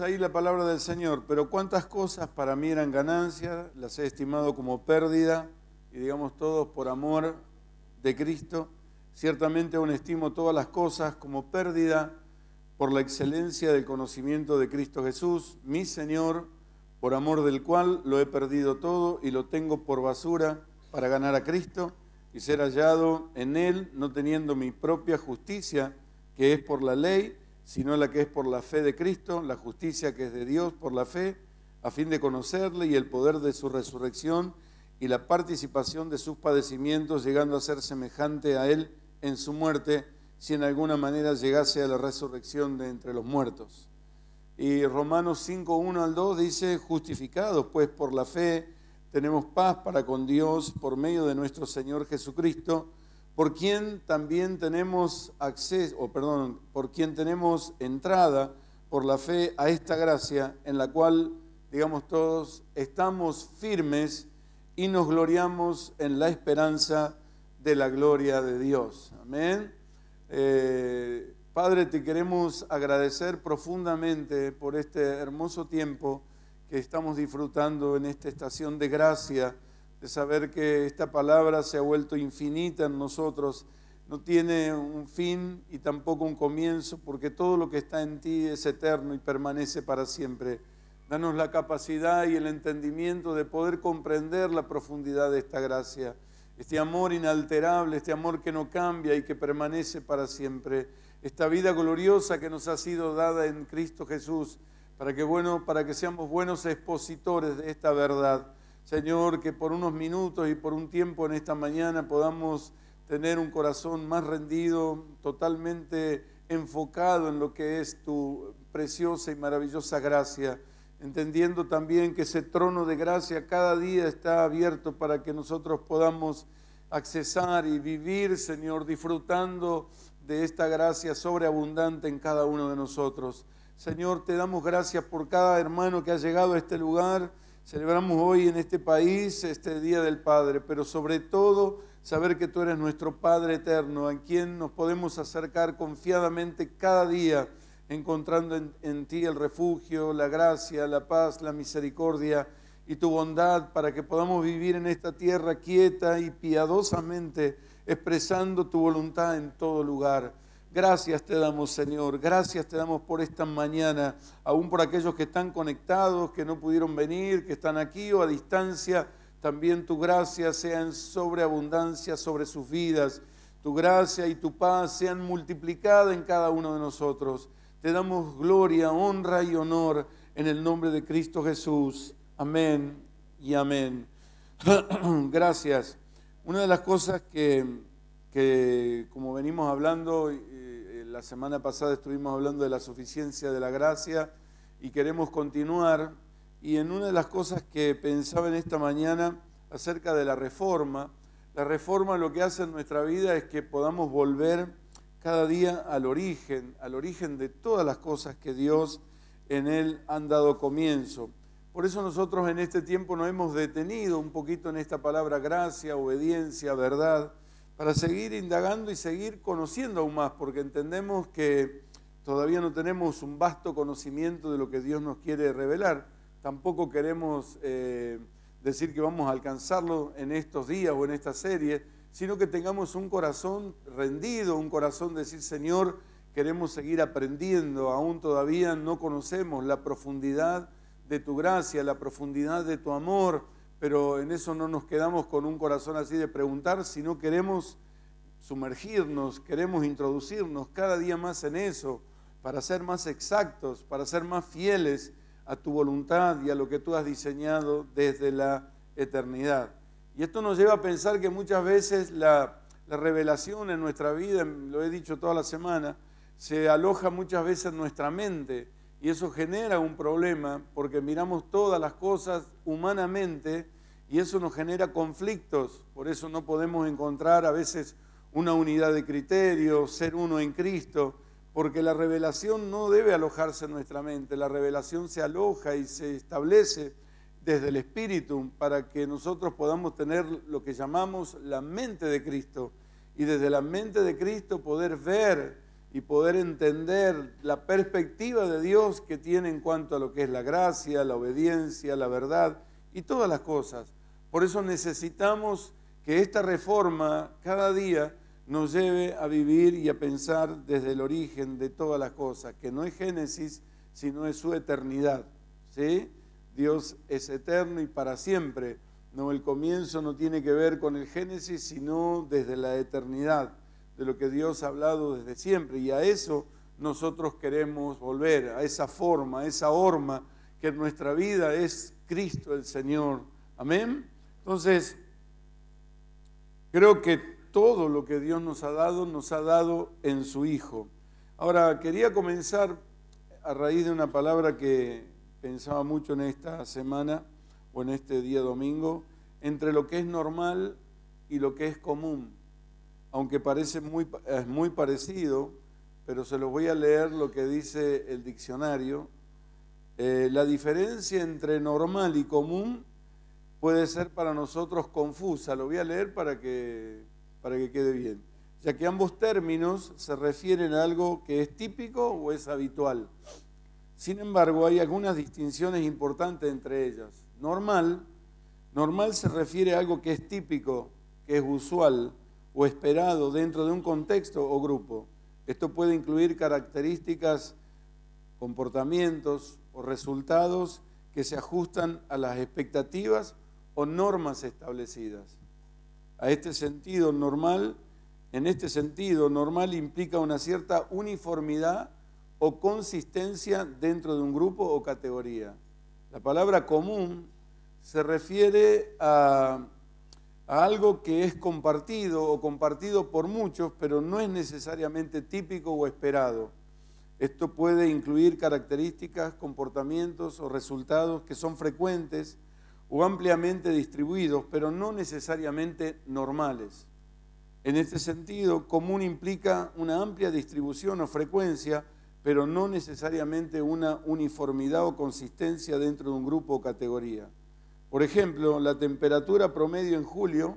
ahí la palabra del Señor, pero cuántas cosas para mí eran ganancias, las he estimado como pérdida, y digamos todos por amor de Cristo. Ciertamente aún estimo todas las cosas como pérdida por la excelencia del conocimiento de Cristo Jesús, mi Señor, por amor del cual lo he perdido todo y lo tengo por basura para ganar a Cristo y ser hallado en Él, no teniendo mi propia justicia, que es por la ley, sino la que es por la fe de Cristo, la justicia que es de Dios por la fe, a fin de conocerle y el poder de su resurrección y la participación de sus padecimientos, llegando a ser semejante a Él en su muerte, si en alguna manera llegase a la resurrección de entre los muertos. Y Romanos 5, 1 al 2 dice, justificados pues por la fe, tenemos paz para con Dios por medio de nuestro Señor Jesucristo, por quien también tenemos acceso, o perdón, por quien tenemos entrada por la fe a esta gracia en la cual, digamos todos, estamos firmes y nos gloriamos en la esperanza de la gloria de Dios. Amén. Eh, Padre, te queremos agradecer profundamente por este hermoso tiempo que estamos disfrutando en esta estación de gracia de saber que esta palabra se ha vuelto infinita en nosotros. No tiene un fin y tampoco un comienzo, porque todo lo que está en ti es eterno y permanece para siempre. Danos la capacidad y el entendimiento de poder comprender la profundidad de esta gracia, este amor inalterable, este amor que no cambia y que permanece para siempre, esta vida gloriosa que nos ha sido dada en Cristo Jesús, para que, bueno, para que seamos buenos expositores de esta verdad Señor, que por unos minutos y por un tiempo en esta mañana podamos tener un corazón más rendido, totalmente enfocado en lo que es tu preciosa y maravillosa gracia, entendiendo también que ese trono de gracia cada día está abierto para que nosotros podamos accesar y vivir, Señor, disfrutando de esta gracia sobreabundante en cada uno de nosotros. Señor, te damos gracias por cada hermano que ha llegado a este lugar Celebramos hoy en este país este Día del Padre, pero sobre todo saber que tú eres nuestro Padre eterno, a quien nos podemos acercar confiadamente cada día, encontrando en, ti el refugio, la gracia, la paz, la misericordia y tu bondad para que podamos vivir en esta tierra quieta y piadosamente expresando tu voluntad en todo lugar. Gracias te damos, Señor. Gracias te damos por esta mañana, aún por aquellos que están conectados, que no pudieron venir, que están aquí o a distancia. También tu gracia sea en sobreabundancia sobre sus vidas. Tu gracia y tu paz sean multiplicadas en cada uno de nosotros. Te damos gloria, honra y honor en el nombre de Cristo Jesús. Amén y amén. gracias. Una de las cosas que, que como venimos hablando la semana pasada estuvimos hablando de la suficiencia de la gracia y queremos continuar. Y en una de las cosas que pensaba en esta mañana acerca de la reforma, la reforma lo que hace en nuestra vida es que podamos volver cada día al origen, al origen de todas las cosas que Dios en Él han dado comienzo. Por eso nosotros en este tiempo nos hemos detenido un poquito en esta palabra gracia, obediencia, verdad, para seguir indagando y seguir conociendo aún más, porque entendemos que todavía no tenemos un vasto conocimiento de lo que Dios nos quiere revelar. Tampoco queremos eh, decir que vamos a alcanzarlo en estos días o en esta serie, sino que tengamos un corazón rendido, un corazón de decir, Señor, queremos seguir aprendiendo, aún todavía no conocemos la profundidad de tu gracia, la profundidad de tu amor pero en eso no nos quedamos con un corazón así de preguntar, sino queremos sumergirnos, queremos introducirnos cada día más en eso, para ser más exactos, para ser más fieles a tu voluntad y a lo que tú has diseñado desde la eternidad. Y esto nos lleva a pensar que muchas veces la, revelación en nuestra vida, lo he dicho toda la semana, se aloja muchas veces en nuestra mente y eso genera un problema porque miramos todas las cosas humanamente y eso nos genera conflictos. Por eso no podemos encontrar a veces una unidad de criterio, ser uno en Cristo, porque la revelación no debe alojarse en nuestra mente, la revelación se aloja y se establece desde el Espíritu para que nosotros podamos tener lo que llamamos la mente de Cristo y desde la mente de Cristo poder ver y poder entender la perspectiva de Dios que tiene en cuanto a lo que es la gracia, la obediencia, la verdad y todas las cosas. Por eso necesitamos que esta reforma cada día nos lleve a vivir y a pensar desde el origen de todas las cosas, que no es Génesis, sino es su eternidad. ¿sí? Dios es eterno y para siempre. No, el comienzo no tiene que ver con el Génesis, sino desde la eternidad de lo que Dios ha hablado desde siempre. Y a eso nosotros queremos volver, a esa forma, a esa horma, que en nuestra vida es Cristo el Señor. Amén. Entonces, creo que todo lo que Dios nos ha dado, nos ha dado en su Hijo. Ahora, quería comenzar a raíz de una palabra que pensaba mucho en esta semana o en este día domingo, entre lo que es normal y lo que es común aunque parece muy, muy parecido, pero se lo voy a leer lo que dice el diccionario. Eh, la diferencia entre normal y común puede ser para nosotros confusa. Lo voy a leer para que, para que quede bien. Ya que ambos términos se refieren a algo que es típico o es habitual. Sin embargo, hay algunas distinciones importantes entre ellas. Normal, normal se refiere a algo que es típico, que es usual, o esperado dentro de un contexto o grupo. Esto puede incluir características, comportamientos o resultados que se ajustan a las expectativas o normas establecidas. A este sentido normal, en este sentido normal implica una cierta uniformidad o consistencia dentro de un grupo o categoría. La palabra común se refiere a a algo que es compartido o compartido por muchos, pero no es necesariamente típico o esperado. Esto puede incluir características, comportamientos o resultados que son frecuentes o ampliamente distribuidos, pero no necesariamente normales. En este sentido, común implica una amplia distribución o frecuencia, pero no necesariamente una uniformidad o consistencia dentro de un grupo o categoría. Por ejemplo, la temperatura promedio en julio,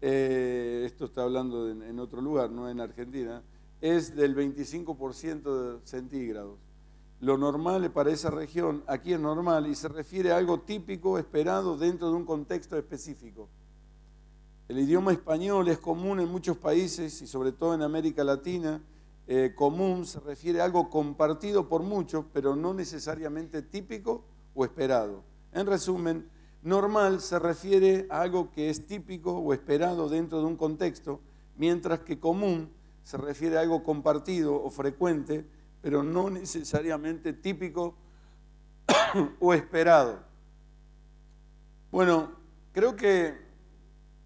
eh, esto está hablando en otro lugar, no en Argentina, es del 25% de centígrados. Lo normal para esa región, aquí es normal y se refiere a algo típico esperado dentro de un contexto específico. El idioma español es común en muchos países y sobre todo en América Latina. Eh, común se refiere a algo compartido por muchos, pero no necesariamente típico o esperado. En resumen, Normal se refiere a algo que es típico o esperado dentro de un contexto, mientras que común se refiere a algo compartido o frecuente, pero no necesariamente típico o esperado. Bueno, creo que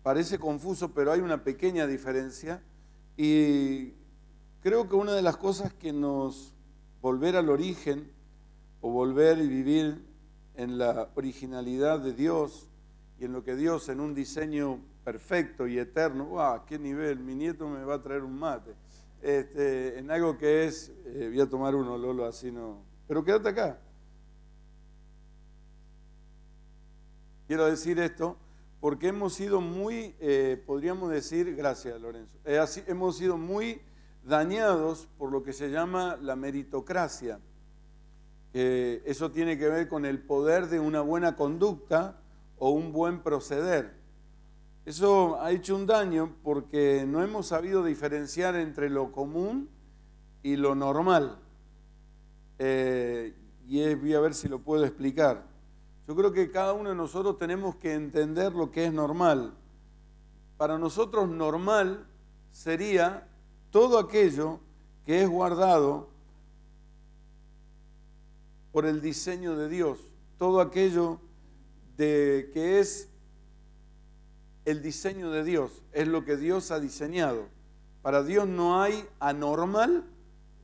parece confuso, pero hay una pequeña diferencia y creo que una de las cosas que nos volver al origen o volver y vivir en la originalidad de Dios y en lo que Dios en un diseño perfecto y eterno, ¡guau! ¡Qué nivel! Mi nieto me va a traer un mate. Este, en algo que es, eh, voy a tomar uno, Lolo, así no. Pero quédate acá. Quiero decir esto porque hemos sido muy, eh, podríamos decir, gracias Lorenzo, eh, así, hemos sido muy dañados por lo que se llama la meritocracia. Eh, eso tiene que ver con el poder de una buena conducta o un buen proceder. Eso ha hecho un daño porque no hemos sabido diferenciar entre lo común y lo normal. Eh, y voy a ver si lo puedo explicar. Yo creo que cada uno de nosotros tenemos que entender lo que es normal. Para nosotros normal sería todo aquello que es guardado por el diseño de Dios. Todo aquello de que es el diseño de Dios, es lo que Dios ha diseñado. Para Dios no hay anormal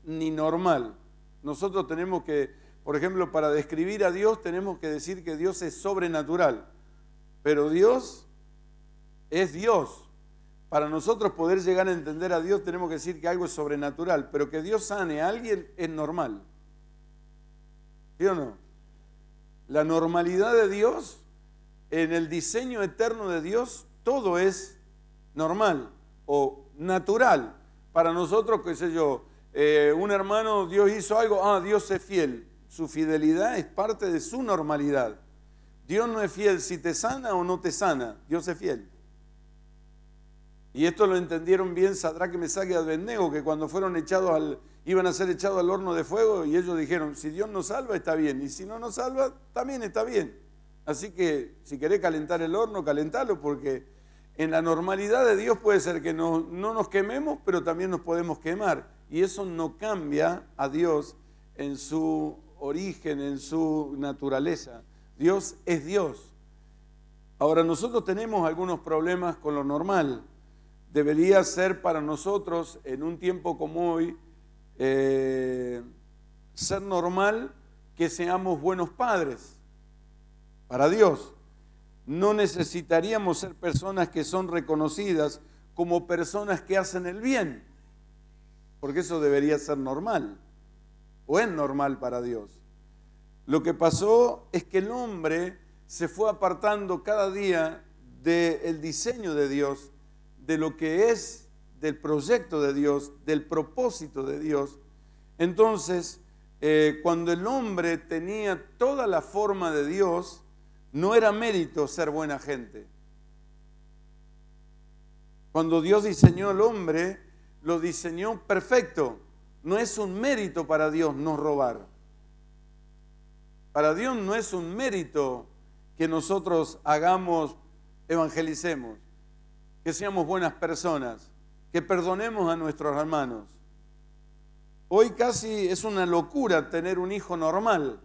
ni normal. Nosotros tenemos que, por ejemplo, para describir a Dios tenemos que decir que Dios es sobrenatural, pero Dios es Dios. Para nosotros poder llegar a entender a Dios tenemos que decir que algo es sobrenatural, pero que Dios sane a alguien es normal. ¿Sí o no? La normalidad de Dios, en el diseño eterno de Dios, todo es normal o natural. Para nosotros, qué sé yo, eh, un hermano, Dios hizo algo, ah, Dios es fiel. Su fidelidad es parte de su normalidad. Dios no es fiel si te sana o no te sana, Dios es fiel. Y esto lo entendieron bien Sadraque, saque y Abednego, que cuando fueron echados al, iban a ser echados al horno de fuego y ellos dijeron, si Dios nos salva está bien, y si no nos salva también está bien. Así que si querés calentar el horno, calentalo, porque en la normalidad de Dios puede ser que no, nos quememos, pero también nos podemos quemar. Y eso no cambia a Dios en su origen, en su naturaleza. Dios es Dios. Ahora nosotros tenemos algunos problemas con lo normal. Debería ser para nosotros, en un tiempo como hoy, eh, ser normal que seamos buenos padres para Dios. No necesitaríamos ser personas que son reconocidas como personas que hacen el bien, porque eso debería ser normal, o es normal para Dios. Lo que pasó es que el hombre se fue apartando cada día del diseño de Dios, de lo que es del proyecto de Dios, del propósito de Dios. Entonces, eh, cuando el hombre tenía toda la forma de Dios, no era mérito ser buena gente. Cuando Dios diseñó al hombre, lo diseñó perfecto. No es un mérito para Dios no robar. Para Dios no es un mérito que nosotros hagamos, evangelicemos, que seamos buenas personas que perdonemos a nuestros hermanos. Hoy casi es una locura tener un hijo normal,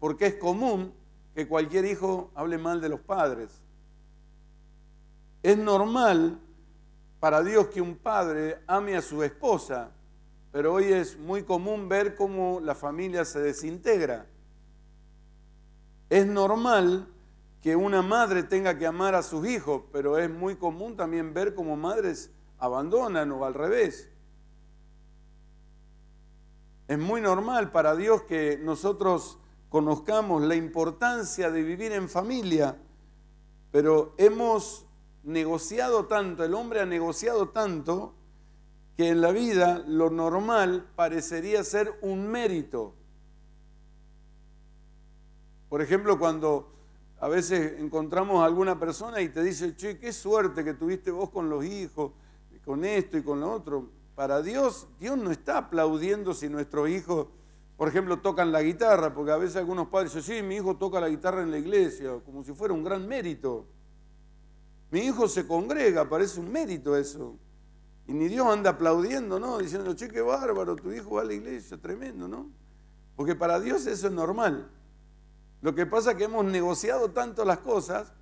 porque es común que cualquier hijo hable mal de los padres. Es normal para Dios que un padre ame a su esposa, pero hoy es muy común ver cómo la familia se desintegra. Es normal que una madre tenga que amar a sus hijos, pero es muy común también ver cómo madres abandonan o al revés. Es muy normal para Dios que nosotros conozcamos la importancia de vivir en familia, pero hemos negociado tanto, el hombre ha negociado tanto, que en la vida lo normal parecería ser un mérito. Por ejemplo, cuando a veces encontramos a alguna persona y te dice, che, qué suerte que tuviste vos con los hijos, con esto y con lo otro. Para Dios, Dios no está aplaudiendo si nuestros hijos, por ejemplo, tocan la guitarra, porque a veces algunos padres dicen, sí, mi hijo toca la guitarra en la iglesia, como si fuera un gran mérito. Mi hijo se congrega, parece un mérito eso. Y ni Dios anda aplaudiendo, ¿no? Diciendo, che, qué bárbaro, tu hijo va a la iglesia, tremendo, ¿no? Porque para Dios eso es normal. Lo que pasa es que hemos negociado tanto las cosas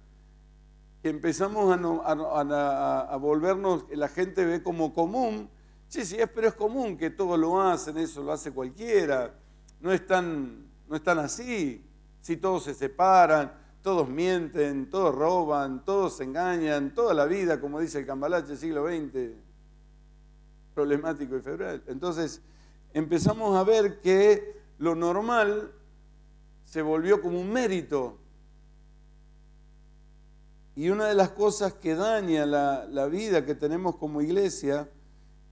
empezamos a, volvernos, la gente ve como común, sí, sí, es, pero es común que todos lo hacen, eso lo hace cualquiera, no es tan, no así, si todos se separan, todos mienten, todos roban, todos se engañan, toda la vida, como dice el cambalache, siglo XX, problemático y febril. Entonces, empezamos a ver que lo normal se volvió como un mérito y una de las cosas que daña la, vida que tenemos como iglesia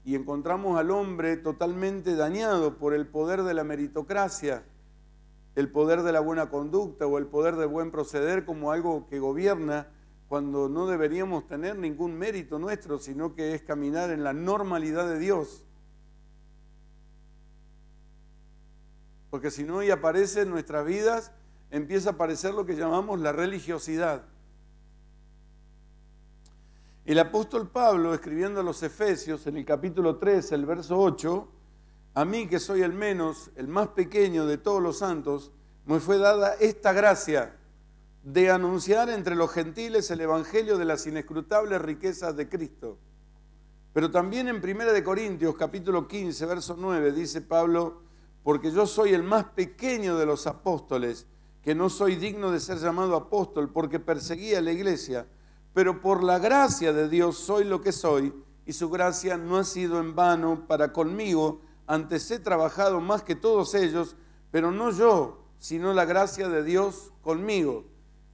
y encontramos al hombre totalmente dañado por el poder de la meritocracia, el poder de la buena conducta o el poder de buen proceder como algo que gobierna cuando no deberíamos tener ningún mérito nuestro, sino que es caminar en la normalidad de Dios. Porque si no, y aparece en nuestras vidas, empieza a aparecer lo que llamamos la religiosidad el apóstol Pablo, escribiendo a los Efesios en el capítulo 3, el verso 8, a mí que soy el menos, el más pequeño de todos los santos, me fue dada esta gracia de anunciar entre los gentiles el evangelio de las inescrutables riquezas de Cristo. Pero también en 1 de Corintios capítulo 15, verso 9 dice Pablo, porque yo soy el más pequeño de los apóstoles, que no soy digno de ser llamado apóstol porque perseguía la iglesia pero por la gracia de Dios soy lo que soy y su gracia no ha sido en vano para conmigo, antes he trabajado más que todos ellos, pero no yo, sino la gracia de Dios conmigo.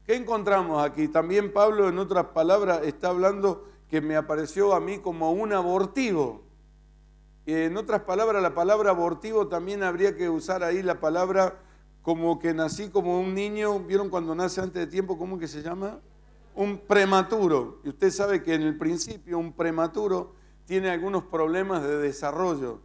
¿Qué encontramos aquí? También Pablo, en otras palabras, está hablando que me apareció a mí como un abortivo. En otras palabras, la palabra abortivo también habría que usar ahí la palabra como que nací como un niño, ¿vieron cuando nace antes de tiempo? ¿Cómo que se llama? un prematuro, y usted sabe que en el principio un prematuro tiene algunos problemas de desarrollo,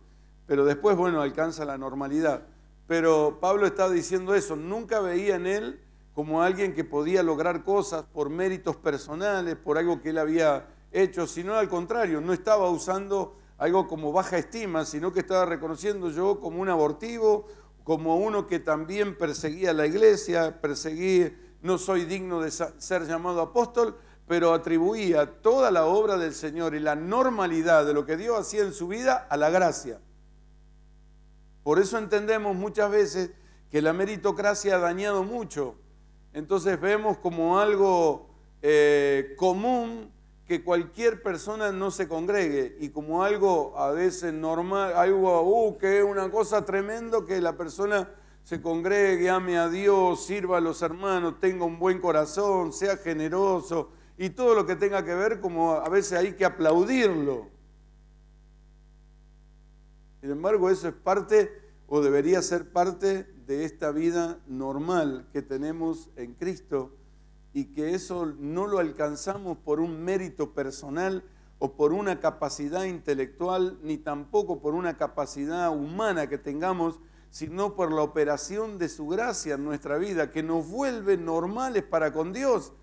pero después, bueno, alcanza la normalidad. Pero Pablo estaba diciendo eso, nunca veía en él como alguien que podía lograr cosas por méritos personales, por algo que él había hecho, sino al contrario, no estaba usando algo como baja estima, sino que estaba reconociendo yo como un abortivo, como uno que también perseguía la iglesia, perseguía no soy digno de ser llamado apóstol, pero atribuía toda la obra del Señor y la normalidad de lo que Dios hacía en su vida a la gracia. Por eso entendemos muchas veces que la meritocracia ha dañado mucho. Entonces vemos como algo eh, común que cualquier persona no se congregue y como algo a veces normal, algo uh, que es una cosa tremendo que la persona se congregue, ame a Dios, sirva a los hermanos, tenga un buen corazón, sea generoso y todo lo que tenga que ver, como a veces hay que aplaudirlo. Sin embargo, eso es parte o debería ser parte de esta vida normal que tenemos en Cristo y que eso no lo alcanzamos por un mérito personal o por una capacidad intelectual, ni tampoco por una capacidad humana que tengamos, sino por la operación de su gracia en nuestra vida, que nos vuelve normales para con Dios,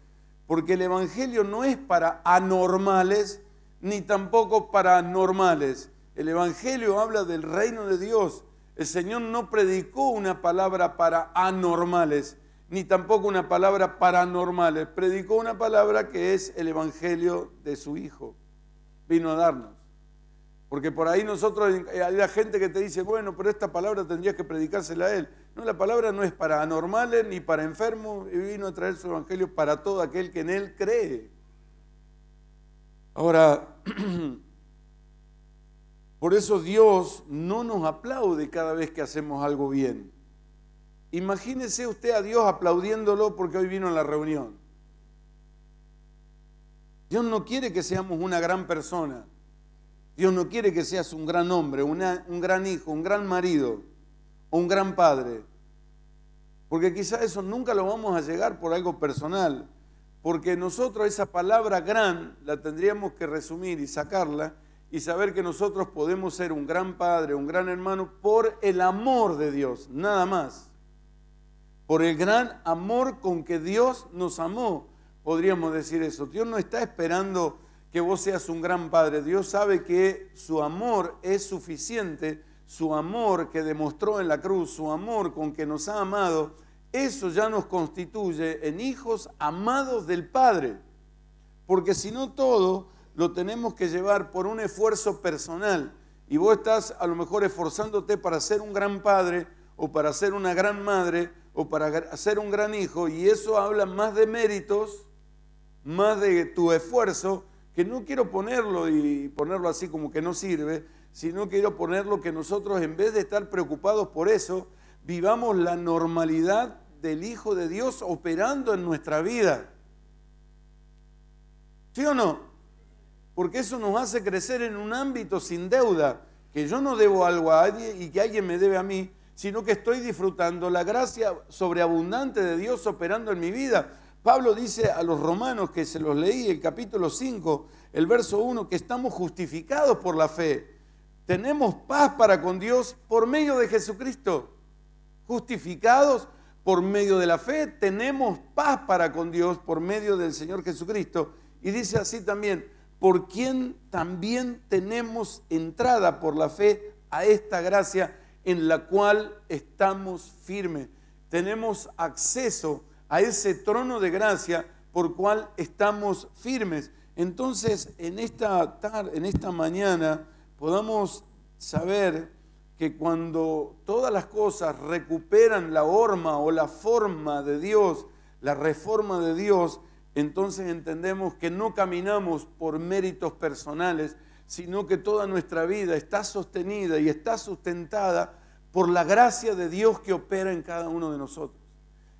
porque el Evangelio no es para anormales, ni tampoco para normales. El Evangelio habla del reino de Dios. El Señor no predicó una palabra para anormales, ni tampoco una palabra para paranormales. Predicó una palabra que es el Evangelio de su Hijo. Vino a darnos. Porque por ahí nosotros eh, hay la gente que te dice, bueno, pero esta palabra tendrías que predicársela a él. No, la palabra no es para anormales ni para enfermos, y vino a traer su evangelio para todo aquel que en él cree. Ahora, por eso Dios no nos aplaude cada vez que hacemos algo bien. Imagínese usted a Dios aplaudiéndolo porque hoy vino a la reunión. Dios no quiere que seamos una gran persona. Dios no quiere que seas un gran hombre, un gran hijo, un gran marido un gran padre. Porque quizá eso nunca lo vamos a llegar por algo personal. Porque nosotros esa palabra gran la tendríamos que resumir y sacarla y saber que nosotros podemos ser un gran padre, un gran hermano por el amor de Dios, nada más. Por el gran amor con que Dios nos amó, podríamos decir eso. Dios no está esperando que vos seas un gran padre. Dios sabe que su amor es suficiente, su amor que demostró en la cruz, su amor con que nos ha amado, eso ya nos constituye en hijos amados del Padre. Porque si no todo lo tenemos que llevar por un esfuerzo personal. Y vos estás a lo mejor esforzándote para ser un gran padre o para ser una gran madre o para ser un gran hijo. Y eso habla más de méritos, más de tu esfuerzo que no quiero ponerlo y ponerlo así como que no sirve, sino quiero ponerlo que nosotros en vez de estar preocupados por eso, vivamos la normalidad del Hijo de Dios operando en nuestra vida. ¿Sí o no? Porque eso nos hace crecer en un ámbito sin deuda, que yo no debo algo a alguien y que alguien me debe a mí, sino que estoy disfrutando la gracia sobreabundante de Dios operando en mi vida. Pablo dice a los romanos que se los leí, el capítulo 5, el verso 1, que estamos justificados por la fe. Tenemos paz para con Dios por medio de Jesucristo. Justificados por medio de la fe, tenemos paz para con Dios por medio del Señor Jesucristo. Y dice así también, por quien también tenemos entrada por la fe a esta gracia en la cual estamos firmes. Tenemos acceso a ese trono de gracia por cual estamos firmes. Entonces, en esta en esta mañana, podamos saber que cuando todas las cosas recuperan la horma o la forma de Dios, la reforma de Dios, entonces entendemos que no caminamos por méritos personales, sino que toda nuestra vida está sostenida y está sustentada por la gracia de Dios que opera en cada uno de nosotros.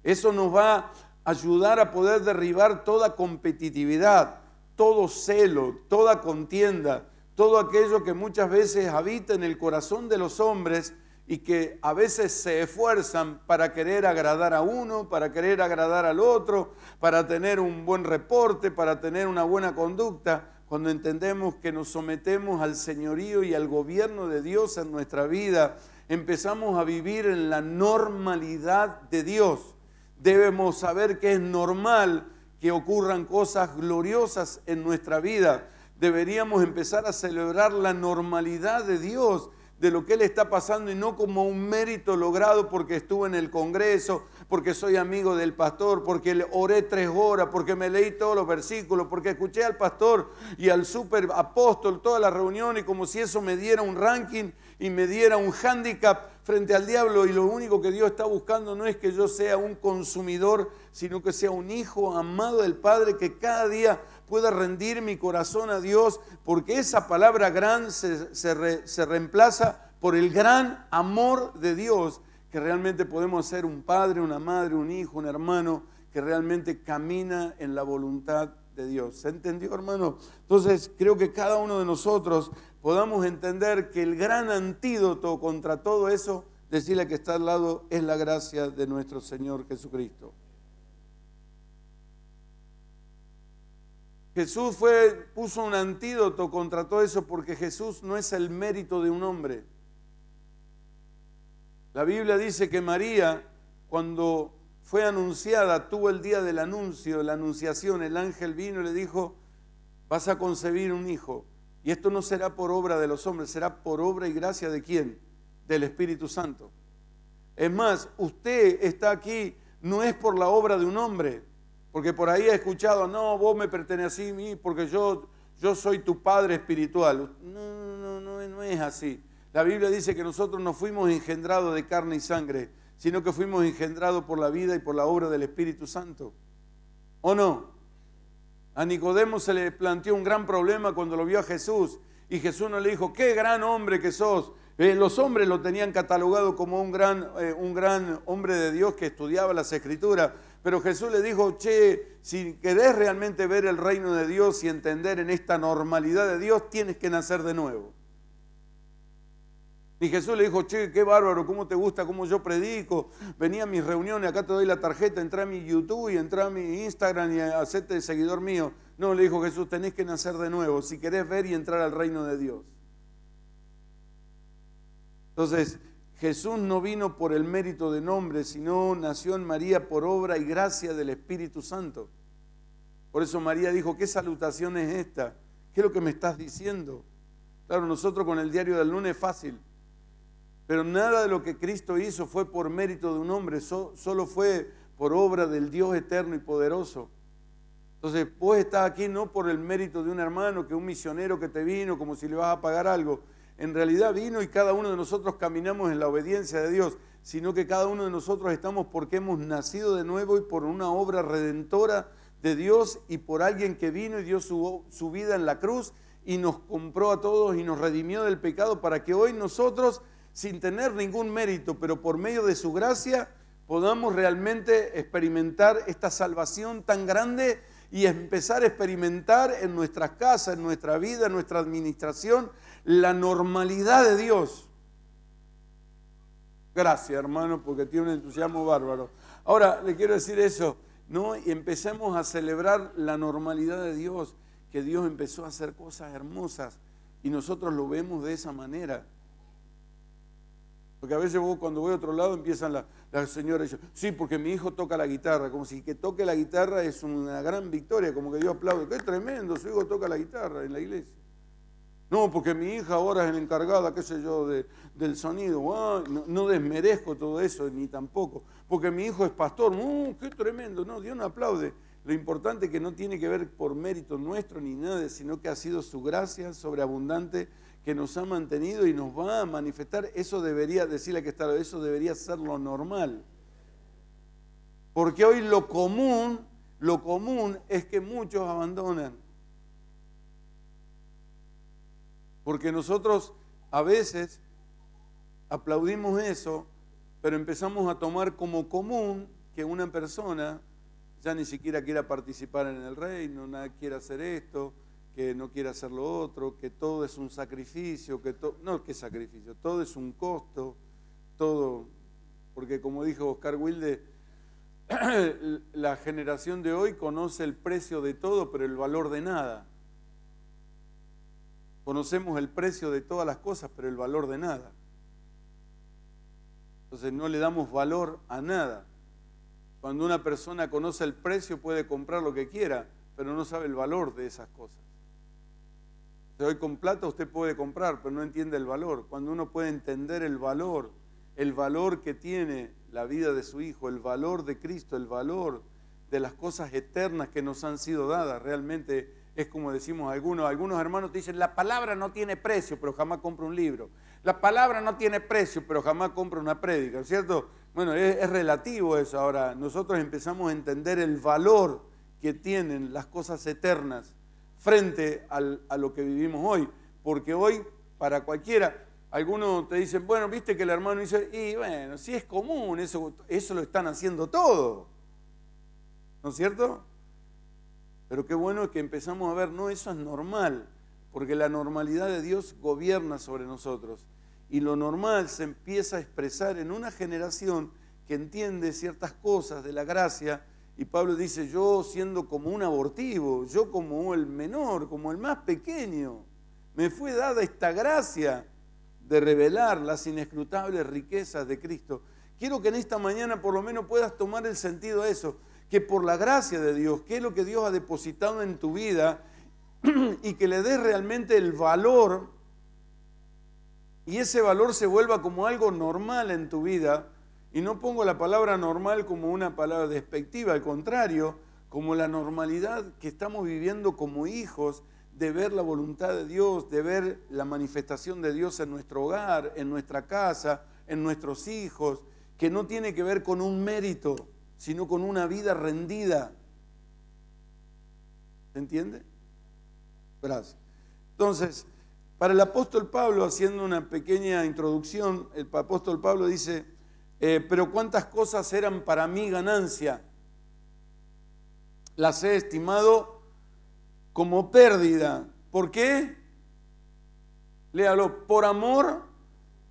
Eso nos va a ayudar a poder derribar toda competitividad, todo celo, toda contienda, todo aquello que muchas veces habita en el corazón de los hombres y que a veces se esfuerzan para querer agradar a uno, para querer agradar al otro, para tener un buen reporte, para tener una buena conducta, cuando entendemos que nos sometemos al señorío y al gobierno de Dios en nuestra vida, empezamos a vivir en la normalidad de Dios. Debemos saber que es normal que ocurran cosas gloriosas en nuestra vida. Deberíamos empezar a celebrar la normalidad de Dios, de lo que Él está pasando y no como un mérito logrado porque estuve en el Congreso, porque soy amigo del pastor, porque le oré tres horas, porque me leí todos los versículos, porque escuché al pastor y al superapóstol apóstol toda la reunión y como si eso me diera un ranking y me diera un handicap frente al diablo y lo único que Dios está buscando no es que yo sea un consumidor, sino que sea un hijo amado del Padre que cada día pueda rendir mi corazón a Dios, porque esa palabra gran se, reemplaza por el gran amor de Dios, que realmente podemos ser un padre, una madre, un hijo, un hermano, que realmente camina en la voluntad de Dios. ¿Se entendió, hermano? Entonces, creo que cada uno de nosotros podamos entender que el gran antídoto contra todo eso, decirle que está al lado, es la gracia de nuestro Señor Jesucristo. Jesús fue, puso un antídoto contra todo eso porque Jesús no es el mérito de un hombre. La Biblia dice que María, cuando fue anunciada, tuvo el día del anuncio, la anunciación, el ángel vino y le dijo, vas a concebir un hijo y esto no será por obra de los hombres, será por obra y gracia de quién? Del Espíritu Santo. Es más, usted está aquí no es por la obra de un hombre, porque por ahí ha escuchado, no, vos me pertenecí a mí porque yo, yo soy tu padre espiritual. No, no, no, no es así. La Biblia dice que nosotros no fuimos engendrados de carne y sangre, sino que fuimos engendrados por la vida y por la obra del Espíritu Santo. ¿O no? A Nicodemo se le planteó un gran problema cuando lo vio a Jesús y Jesús no le dijo, qué gran hombre que sos. Eh, los hombres lo tenían catalogado como un gran, eh, un gran hombre de Dios que estudiaba las escrituras, pero Jesús le dijo, che, si querés realmente ver el reino de Dios y entender en esta normalidad de Dios, tienes que nacer de nuevo. Y Jesús le dijo, che, qué bárbaro, cómo te gusta, cómo yo predico. Venía a mis reuniones, acá te doy la tarjeta, entra a mi YouTube y entra a mi Instagram y hacete seguidor mío. No, le dijo Jesús, tenés que nacer de nuevo si querés ver y entrar al reino de Dios. Entonces, Jesús no vino por el mérito de nombre, sino nació en María por obra y gracia del Espíritu Santo. Por eso María dijo, ¿qué salutación es esta? ¿Qué es lo que me estás diciendo? Claro, nosotros con el diario del lunes es fácil. Pero nada de lo que Cristo hizo fue por mérito de un hombre, solo fue por obra del Dios eterno y poderoso. Entonces, vos estás aquí no por el mérito de un hermano, que un misionero que te vino, como si le vas a pagar algo. En realidad vino y cada uno de nosotros caminamos en la obediencia de Dios, sino que cada uno de nosotros estamos porque hemos nacido de nuevo y por una obra redentora de Dios y por alguien que vino y dio su, su vida en la cruz y nos compró a todos y nos redimió del pecado para que hoy nosotros sin tener ningún mérito, pero por medio de su gracia podamos realmente experimentar esta salvación tan grande y empezar a experimentar en nuestras casas, en nuestra vida, en nuestra administración, la normalidad de Dios. Gracias, hermano, porque tiene un entusiasmo bárbaro. Ahora, le quiero decir eso, ¿no? Y empecemos a celebrar la normalidad de Dios, que Dios empezó a hacer cosas hermosas y nosotros lo vemos de esa manera. Porque a veces cuando voy a otro lado empiezan las señoras y yo, sí, porque mi hijo toca la guitarra, como si que toque la guitarra es una gran victoria, como que Dios aplaude, qué tremendo, su hijo toca la guitarra en la iglesia. No, porque mi hija ahora es la encargada, qué sé yo, del sonido. no, desmerezco todo eso, ni tampoco. Porque mi hijo es pastor. ¡Qué tremendo! No, Dios no aplaude. Lo importante es que no tiene que ver por mérito nuestro ni nada, sino que ha sido su gracia sobreabundante que nos ha mantenido y nos va a manifestar, eso debería, decirle que está, eso debería ser lo normal. Porque hoy lo común, lo común es que muchos abandonan. Porque nosotros a veces aplaudimos eso, pero empezamos a tomar como común que una persona ya ni siquiera quiera participar en el reino, nada quiera hacer esto, que no quiere hacer lo otro, que todo es un sacrificio, que todo, no, que sacrificio, todo es un costo, todo, porque como dijo Oscar Wilde, la generación de hoy conoce el precio de todo, pero el valor de nada. Conocemos el precio de todas las cosas, pero el valor de nada. Entonces no le damos valor a nada. Cuando una persona conoce el precio puede comprar lo que quiera, pero no sabe el valor de esas cosas hoy con plata usted puede comprar, pero no entiende el valor. Cuando uno puede entender el valor, el valor que tiene la vida de su hijo, el valor de Cristo, el valor de las cosas eternas que nos han sido dadas, realmente es como decimos algunos, algunos hermanos dicen, la palabra no tiene precio, pero jamás compra un libro. La palabra no tiene precio, pero jamás compra una prédica, ¿cierto? Bueno, es, es relativo eso. Ahora, nosotros empezamos a entender el valor que tienen las cosas eternas frente a lo que vivimos hoy. Porque hoy, para cualquiera, algunos te dicen, bueno, viste que el hermano dice, y bueno, si es común, eso, eso lo están haciendo todo. ¿No es cierto? Pero qué bueno que empezamos a ver, no, eso es normal, porque la normalidad de Dios gobierna sobre nosotros. Y lo normal se empieza a expresar en una generación que entiende ciertas cosas de la gracia y Pablo dice, yo siendo como un abortivo, yo como el menor, como el más pequeño, me fue dada esta gracia de revelar las inescrutables riquezas de Cristo. Quiero que en esta mañana por lo menos puedas tomar el sentido de eso, que por la gracia de Dios, que es lo que Dios ha depositado en tu vida, y que le des realmente el valor, y ese valor se vuelva como algo normal en tu vida, y no pongo la palabra normal como una palabra despectiva, al contrario, como la normalidad que estamos viviendo como hijos de ver la voluntad de Dios, de ver la manifestación de Dios en nuestro hogar, en nuestra casa, en nuestros hijos, que no tiene que ver con un mérito, sino con una vida rendida. ¿Se entiende? Gracias. Entonces, para el apóstol Pablo, haciendo una pequeña introducción, el apóstol Pablo dice, eh, pero cuántas cosas eran para mí ganancia. Las he estimado como pérdida. ¿Por qué? Léalo, por amor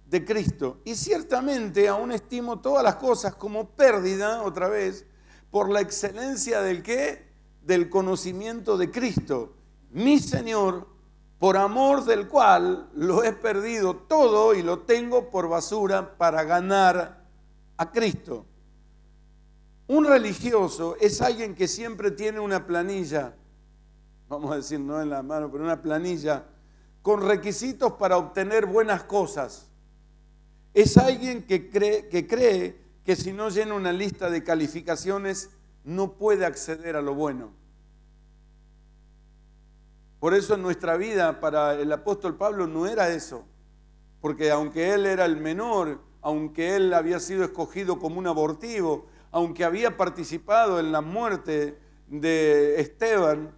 de Cristo. Y ciertamente aún estimo todas las cosas como pérdida, otra vez, por la excelencia del qué? Del conocimiento de Cristo, mi Señor, por amor del cual lo he perdido todo y lo tengo por basura para ganar a Cristo. Un religioso es alguien que siempre tiene una planilla, vamos a decir no en la mano, pero una planilla con requisitos para obtener buenas cosas. Es alguien que cree que, cree que si no llena una lista de calificaciones no puede acceder a lo bueno. Por eso en nuestra vida para el apóstol Pablo no era eso, porque aunque él era el menor, aunque él había sido escogido como un abortivo, aunque había participado en la muerte de Esteban,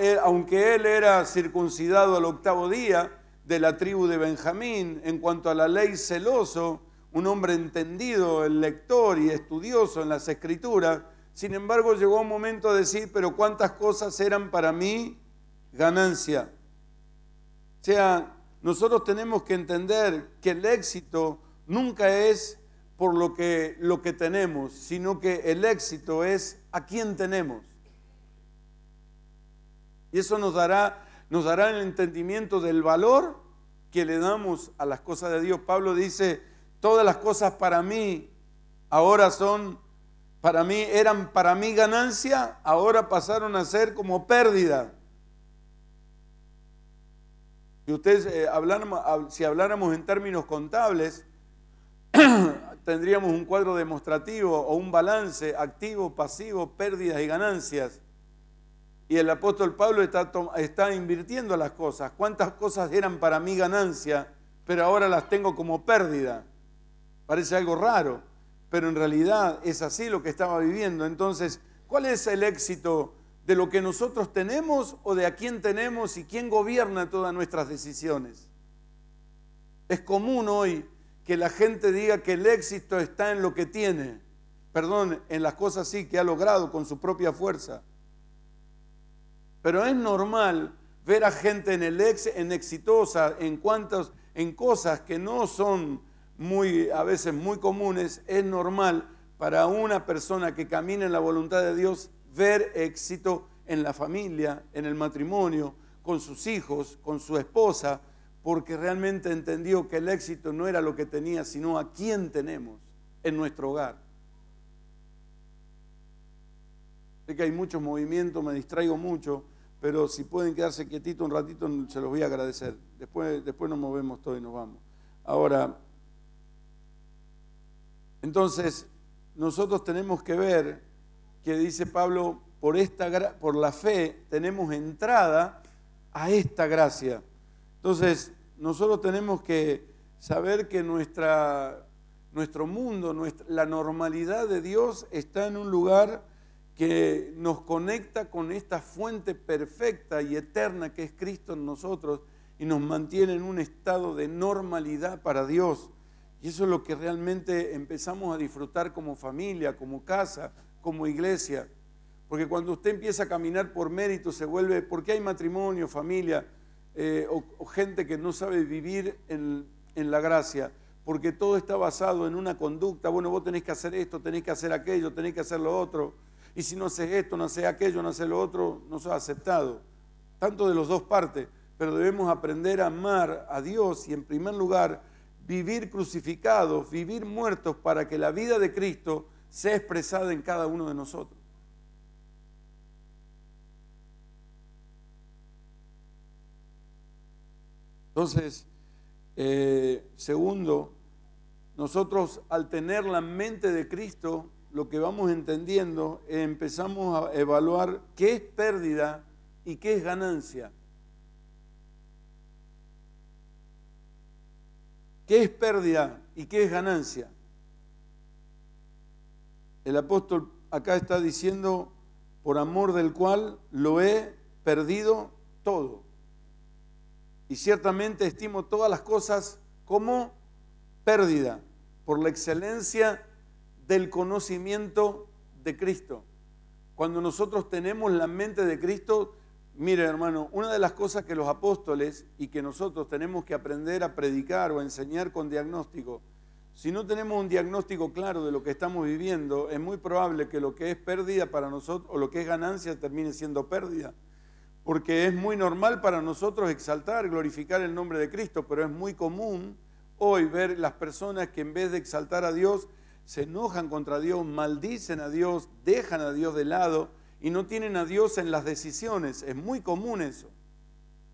eh, aunque él era circuncidado al octavo día de la tribu de Benjamín, en cuanto a la ley celoso, un hombre entendido, el lector y estudioso en las escrituras, sin embargo llegó un momento a decir, pero cuántas cosas eran para mí ganancia. O sea, nosotros tenemos que entender que el éxito nunca es por lo que, lo que tenemos, sino que el éxito es a quién tenemos. Y eso nos dará, nos dará el entendimiento del valor que le damos a las cosas de Dios. Pablo dice, todas las cosas para mí ahora son, para mí eran para mí ganancia, ahora pasaron a ser como pérdida. Y ustedes, eh, si habláramos en términos contables, tendríamos un cuadro demostrativo o un balance activo, pasivo, pérdidas y ganancias. Y el apóstol Pablo está, invirtiendo las cosas. ¿Cuántas cosas eran para mí ganancia, pero ahora las tengo como pérdida? Parece algo raro, pero en realidad es así lo que estaba viviendo. Entonces, ¿cuál es el éxito de lo que nosotros tenemos o de a quién tenemos y quién gobierna todas nuestras decisiones? Es común hoy que la gente diga que el éxito está en lo que tiene, perdón, en las cosas sí que ha logrado con su propia fuerza. Pero es normal ver a gente en el ex, en exitosa, en en cosas que no son muy, a veces muy comunes, es normal para una persona que camina en la voluntad de Dios ver éxito en la familia, en el matrimonio, con sus hijos, con su esposa, porque realmente entendió que el éxito no era lo que tenía, sino a quién tenemos en nuestro hogar. Sé que hay muchos movimientos, me distraigo mucho, pero si pueden quedarse quietitos un ratito, se los voy a agradecer. Después, después nos movemos todos y nos vamos. Ahora, entonces, nosotros tenemos que ver que dice Pablo, por, esta, por la fe tenemos entrada a esta gracia. Entonces, nosotros tenemos que saber que nuestra, nuestro mundo, nuestra, la normalidad de Dios está en un lugar que nos conecta con esta fuente perfecta y eterna que es Cristo en nosotros y nos mantiene en un estado de normalidad para Dios. Y eso es lo que realmente empezamos a disfrutar como familia, como casa, como iglesia. Porque cuando usted empieza a caminar por mérito, se vuelve, ¿por qué hay matrimonio, familia? Eh, o, gente que no sabe vivir en, en la gracia, porque todo está basado en una conducta, bueno, vos tenés que hacer esto, tenés que hacer aquello, tenés que hacer lo otro, y si no haces esto, no haces aquello, no haces lo otro, no sos aceptado. Tanto de las dos partes, pero debemos aprender a amar a Dios y en primer lugar vivir crucificados, vivir muertos para que la vida de Cristo sea expresada en cada uno de nosotros. Entonces, eh, segundo, nosotros al tener la mente de Cristo, lo que vamos entendiendo, empezamos a evaluar qué es pérdida y qué es ganancia. ¿Qué es pérdida y qué es ganancia? El apóstol acá está diciendo, por amor del cual lo he perdido todo y ciertamente estimo todas las cosas como pérdida por la excelencia del conocimiento de Cristo. Cuando nosotros tenemos la mente de Cristo, mire hermano, una de las cosas que los apóstoles y que nosotros tenemos que aprender a predicar o a enseñar con diagnóstico, si no tenemos un diagnóstico claro de lo que estamos viviendo, es muy probable que lo que es pérdida para nosotros o lo que es ganancia termine siendo pérdida porque es muy normal para nosotros exaltar, glorificar el nombre de Cristo, pero es muy común hoy ver las personas que en vez de exaltar a Dios, se enojan contra Dios, maldicen a Dios, dejan a Dios de lado y no tienen a Dios en las decisiones. Es muy común eso.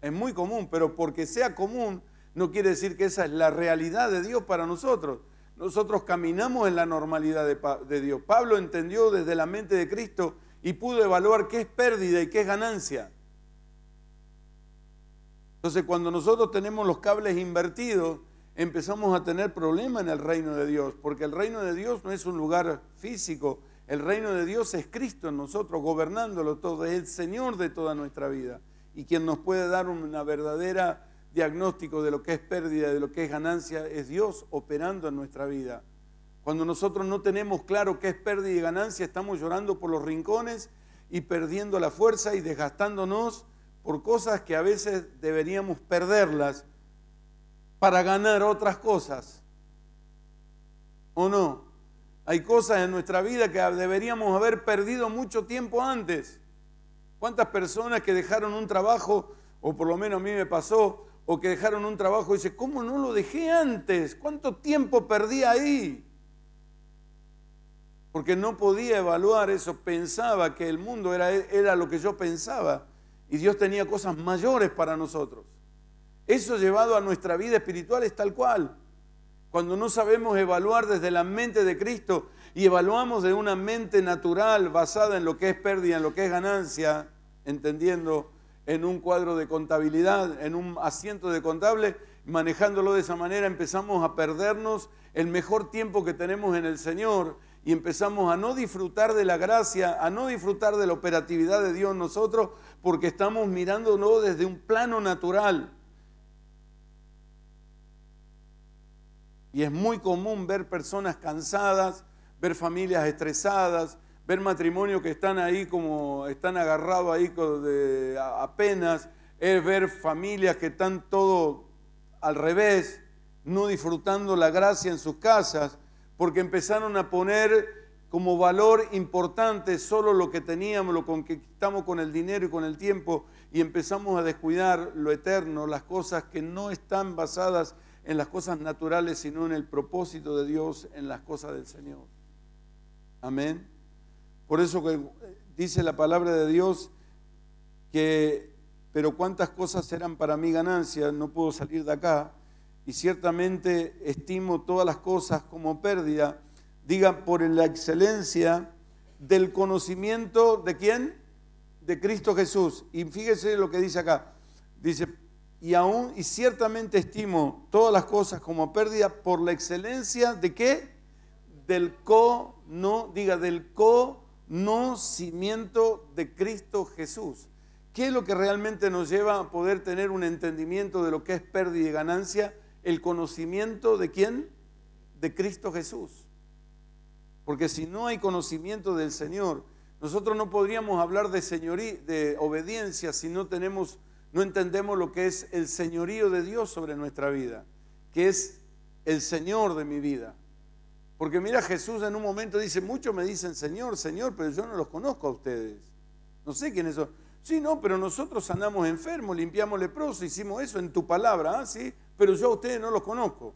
Es muy común, pero porque sea común no quiere decir que esa es la realidad de Dios para nosotros. Nosotros caminamos en la normalidad de, Dios. Pablo entendió desde la mente de Cristo y pudo evaluar qué es pérdida y qué es ganancia. Entonces cuando nosotros tenemos los cables invertidos, empezamos a tener problemas en el reino de Dios, porque el reino de Dios no es un lugar físico, el reino de Dios es Cristo en nosotros, gobernándolo todo, es el Señor de toda nuestra vida y quien nos puede dar una verdadera diagnóstico de lo que es pérdida, de lo que es ganancia, es Dios operando en nuestra vida. Cuando nosotros no tenemos claro qué es pérdida y ganancia, estamos llorando por los rincones y perdiendo la fuerza y desgastándonos por cosas que a veces deberíamos perderlas para ganar otras cosas. ¿O no? Hay cosas en nuestra vida que deberíamos haber perdido mucho tiempo antes. ¿Cuántas personas que dejaron un trabajo, o por lo menos a mí me pasó, o que dejaron un trabajo y dice, ¿cómo no lo dejé antes? ¿Cuánto tiempo perdí ahí? Porque no podía evaluar eso, pensaba que el mundo era, era lo que yo pensaba y Dios tenía cosas mayores para nosotros. Eso llevado a nuestra vida espiritual es tal cual. Cuando no sabemos evaluar desde la mente de Cristo y evaluamos de una mente natural basada en lo que es pérdida, en lo que es ganancia, entendiendo en un cuadro de contabilidad, en un asiento de contable, manejándolo de esa manera empezamos a perdernos el mejor tiempo que tenemos en el Señor y empezamos a no disfrutar de la gracia, a no disfrutar de la operatividad de Dios nosotros, porque estamos mirándonos desde un plano natural. Y es muy común ver personas cansadas, ver familias estresadas, ver matrimonios que están ahí como están agarrados ahí apenas, es ver familias que están todo al revés, no disfrutando la gracia en sus casas porque empezaron a poner como valor importante solo lo que teníamos, lo conquistamos con el dinero y con el tiempo, y empezamos a descuidar lo eterno, las cosas que no están basadas en las cosas naturales, sino en el propósito de Dios, en las cosas del Señor. Amén. Por eso que eh, dice la palabra de Dios que, pero cuántas cosas eran para mi ganancia, no puedo salir de acá, y ciertamente estimo todas las cosas como pérdida, diga por la excelencia del conocimiento de quién? De Cristo Jesús. Y fíjese lo que dice acá. Dice, y aún y ciertamente estimo todas las cosas como pérdida por la excelencia de qué? Del co no diga del conocimiento de Cristo Jesús. ¿Qué es lo que realmente nos lleva a poder tener un entendimiento de lo que es pérdida y ganancia? el conocimiento de quién? De Cristo Jesús. Porque si no hay conocimiento del Señor, nosotros no podríamos hablar de, de obediencia si no tenemos, no entendemos lo que es el señorío de Dios sobre nuestra vida, que es el Señor de mi vida. Porque mira, Jesús en un momento dice, muchos me dicen Señor, Señor, pero yo no los conozco a ustedes. No sé quiénes son. Sí, no, pero nosotros andamos enfermos, limpiamos leprosos, hicimos eso en tu palabra, ¿ah? Sí, pero yo a ustedes no los conozco.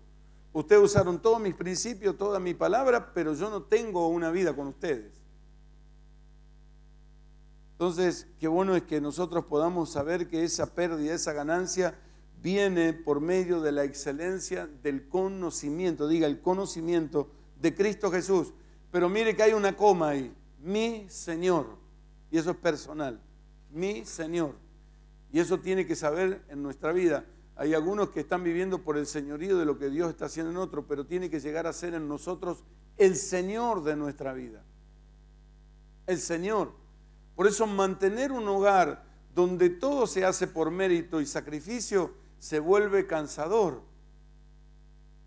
Ustedes usaron todos mis principios, toda mi palabra, pero yo no tengo una vida con ustedes. Entonces, qué bueno es que nosotros podamos saber que esa pérdida, esa ganancia viene por medio de la excelencia del conocimiento, diga el conocimiento de Cristo Jesús. Pero mire que hay una coma ahí, mi Señor, y eso es personal, mi Señor. Y eso tiene que saber en nuestra vida. Hay algunos que están viviendo por el señorío de lo que Dios está haciendo en otro, pero tiene que llegar a ser en nosotros el Señor de nuestra vida. El Señor. Por eso mantener un hogar donde todo se hace por mérito y sacrificio se vuelve cansador.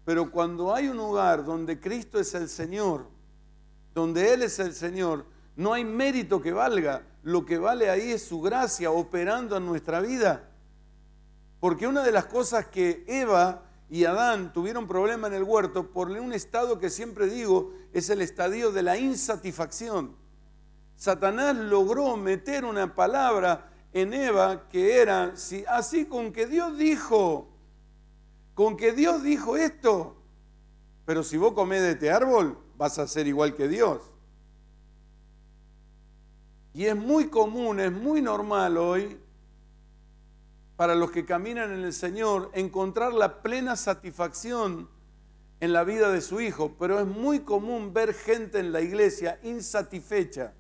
Pero cuando hay un hogar donde Cristo es el Señor, donde Él es el Señor, no hay mérito que valga. Lo que vale ahí es su gracia operando en nuestra vida porque una de las cosas que Eva y Adán tuvieron problema en el huerto por un estado que siempre digo es el estadio de la insatisfacción. Satanás logró meter una palabra en Eva que era así con que Dios dijo, con que Dios dijo esto, pero si vos comés de este árbol vas a ser igual que Dios. Y es muy común, es muy normal hoy para los que caminan en el Señor encontrar la plena satisfacción en la vida de su hijo, pero es muy común ver gente en la iglesia insatisfecha,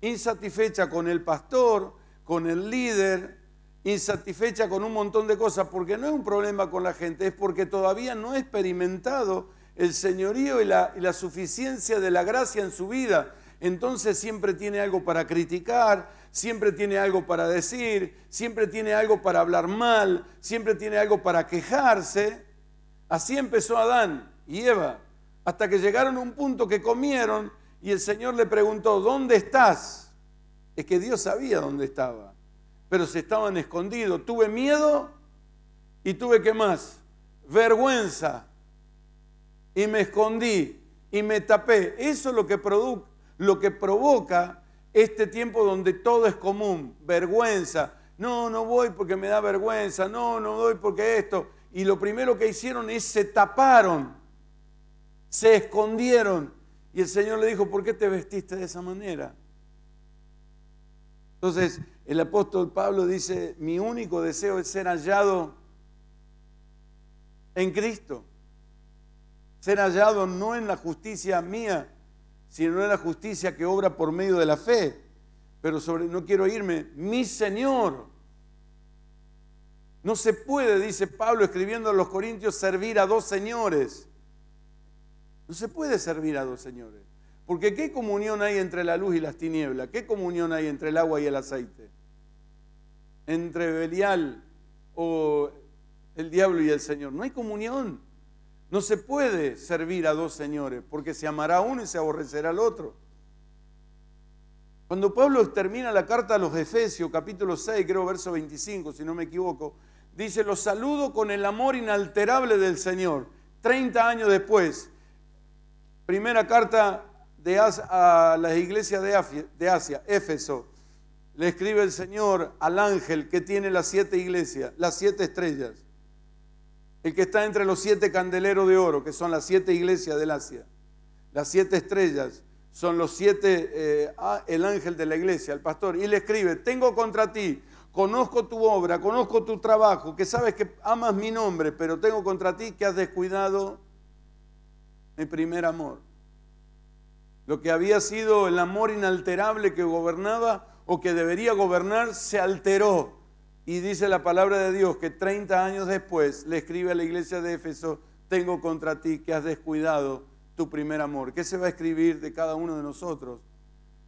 insatisfecha con el pastor, con el líder, insatisfecha con un montón de cosas, porque no es un problema con la gente, es porque todavía no ha experimentado el señorío y la, y la suficiencia de la gracia en su vida. Entonces siempre tiene algo para criticar, siempre tiene algo para decir, siempre tiene algo para hablar mal, siempre tiene algo para quejarse. Así empezó Adán y Eva, hasta que llegaron a un punto que comieron y el Señor le preguntó, ¿dónde estás? Es que Dios sabía dónde estaba, pero se estaban escondidos. Tuve miedo y tuve ¿qué más, vergüenza. Y me escondí y me tapé. Eso es lo que, lo que provoca este tiempo donde todo es común, vergüenza, no, no voy porque me da vergüenza, no, no doy porque esto. Y lo primero que hicieron es se taparon, se escondieron. Y el Señor le dijo, ¿por qué te vestiste de esa manera? Entonces el apóstol Pablo dice, mi único deseo es ser hallado en Cristo, ser hallado no en la justicia mía, no es la justicia que obra por medio de la fe. Pero sobre, no quiero irme, mi Señor. No se puede, dice Pablo escribiendo a los Corintios, servir a dos señores. No se puede servir a dos señores. Porque ¿qué comunión hay entre la luz y las tinieblas? ¿Qué comunión hay entre el agua y el aceite? Entre Belial o el diablo y el Señor. No hay comunión. No se puede servir a dos señores porque se amará uno y se aborrecerá al otro. Cuando Pablo termina la carta a los Efesios, capítulo 6, creo verso 25, si no me equivoco, dice, los saludo con el amor inalterable del Señor. Treinta años después, primera carta de a las iglesias de Asia, Éfeso, le escribe el Señor al ángel que tiene las siete iglesias, las siete estrellas el que está entre los siete candeleros de oro, que son las siete iglesias del Asia. Las siete estrellas son los siete, eh, ah, el ángel de la iglesia, el pastor, y le escribe, tengo contra ti, conozco tu obra, conozco tu trabajo, que sabes que amas mi nombre, pero tengo contra ti que has descuidado mi primer amor. Lo que había sido el amor inalterable que gobernaba o que debería gobernar se alteró y dice la palabra de Dios que 30 años después le escribe a la iglesia de Éfeso, tengo contra ti que has descuidado tu primer amor. ¿Qué se va a escribir de cada uno de nosotros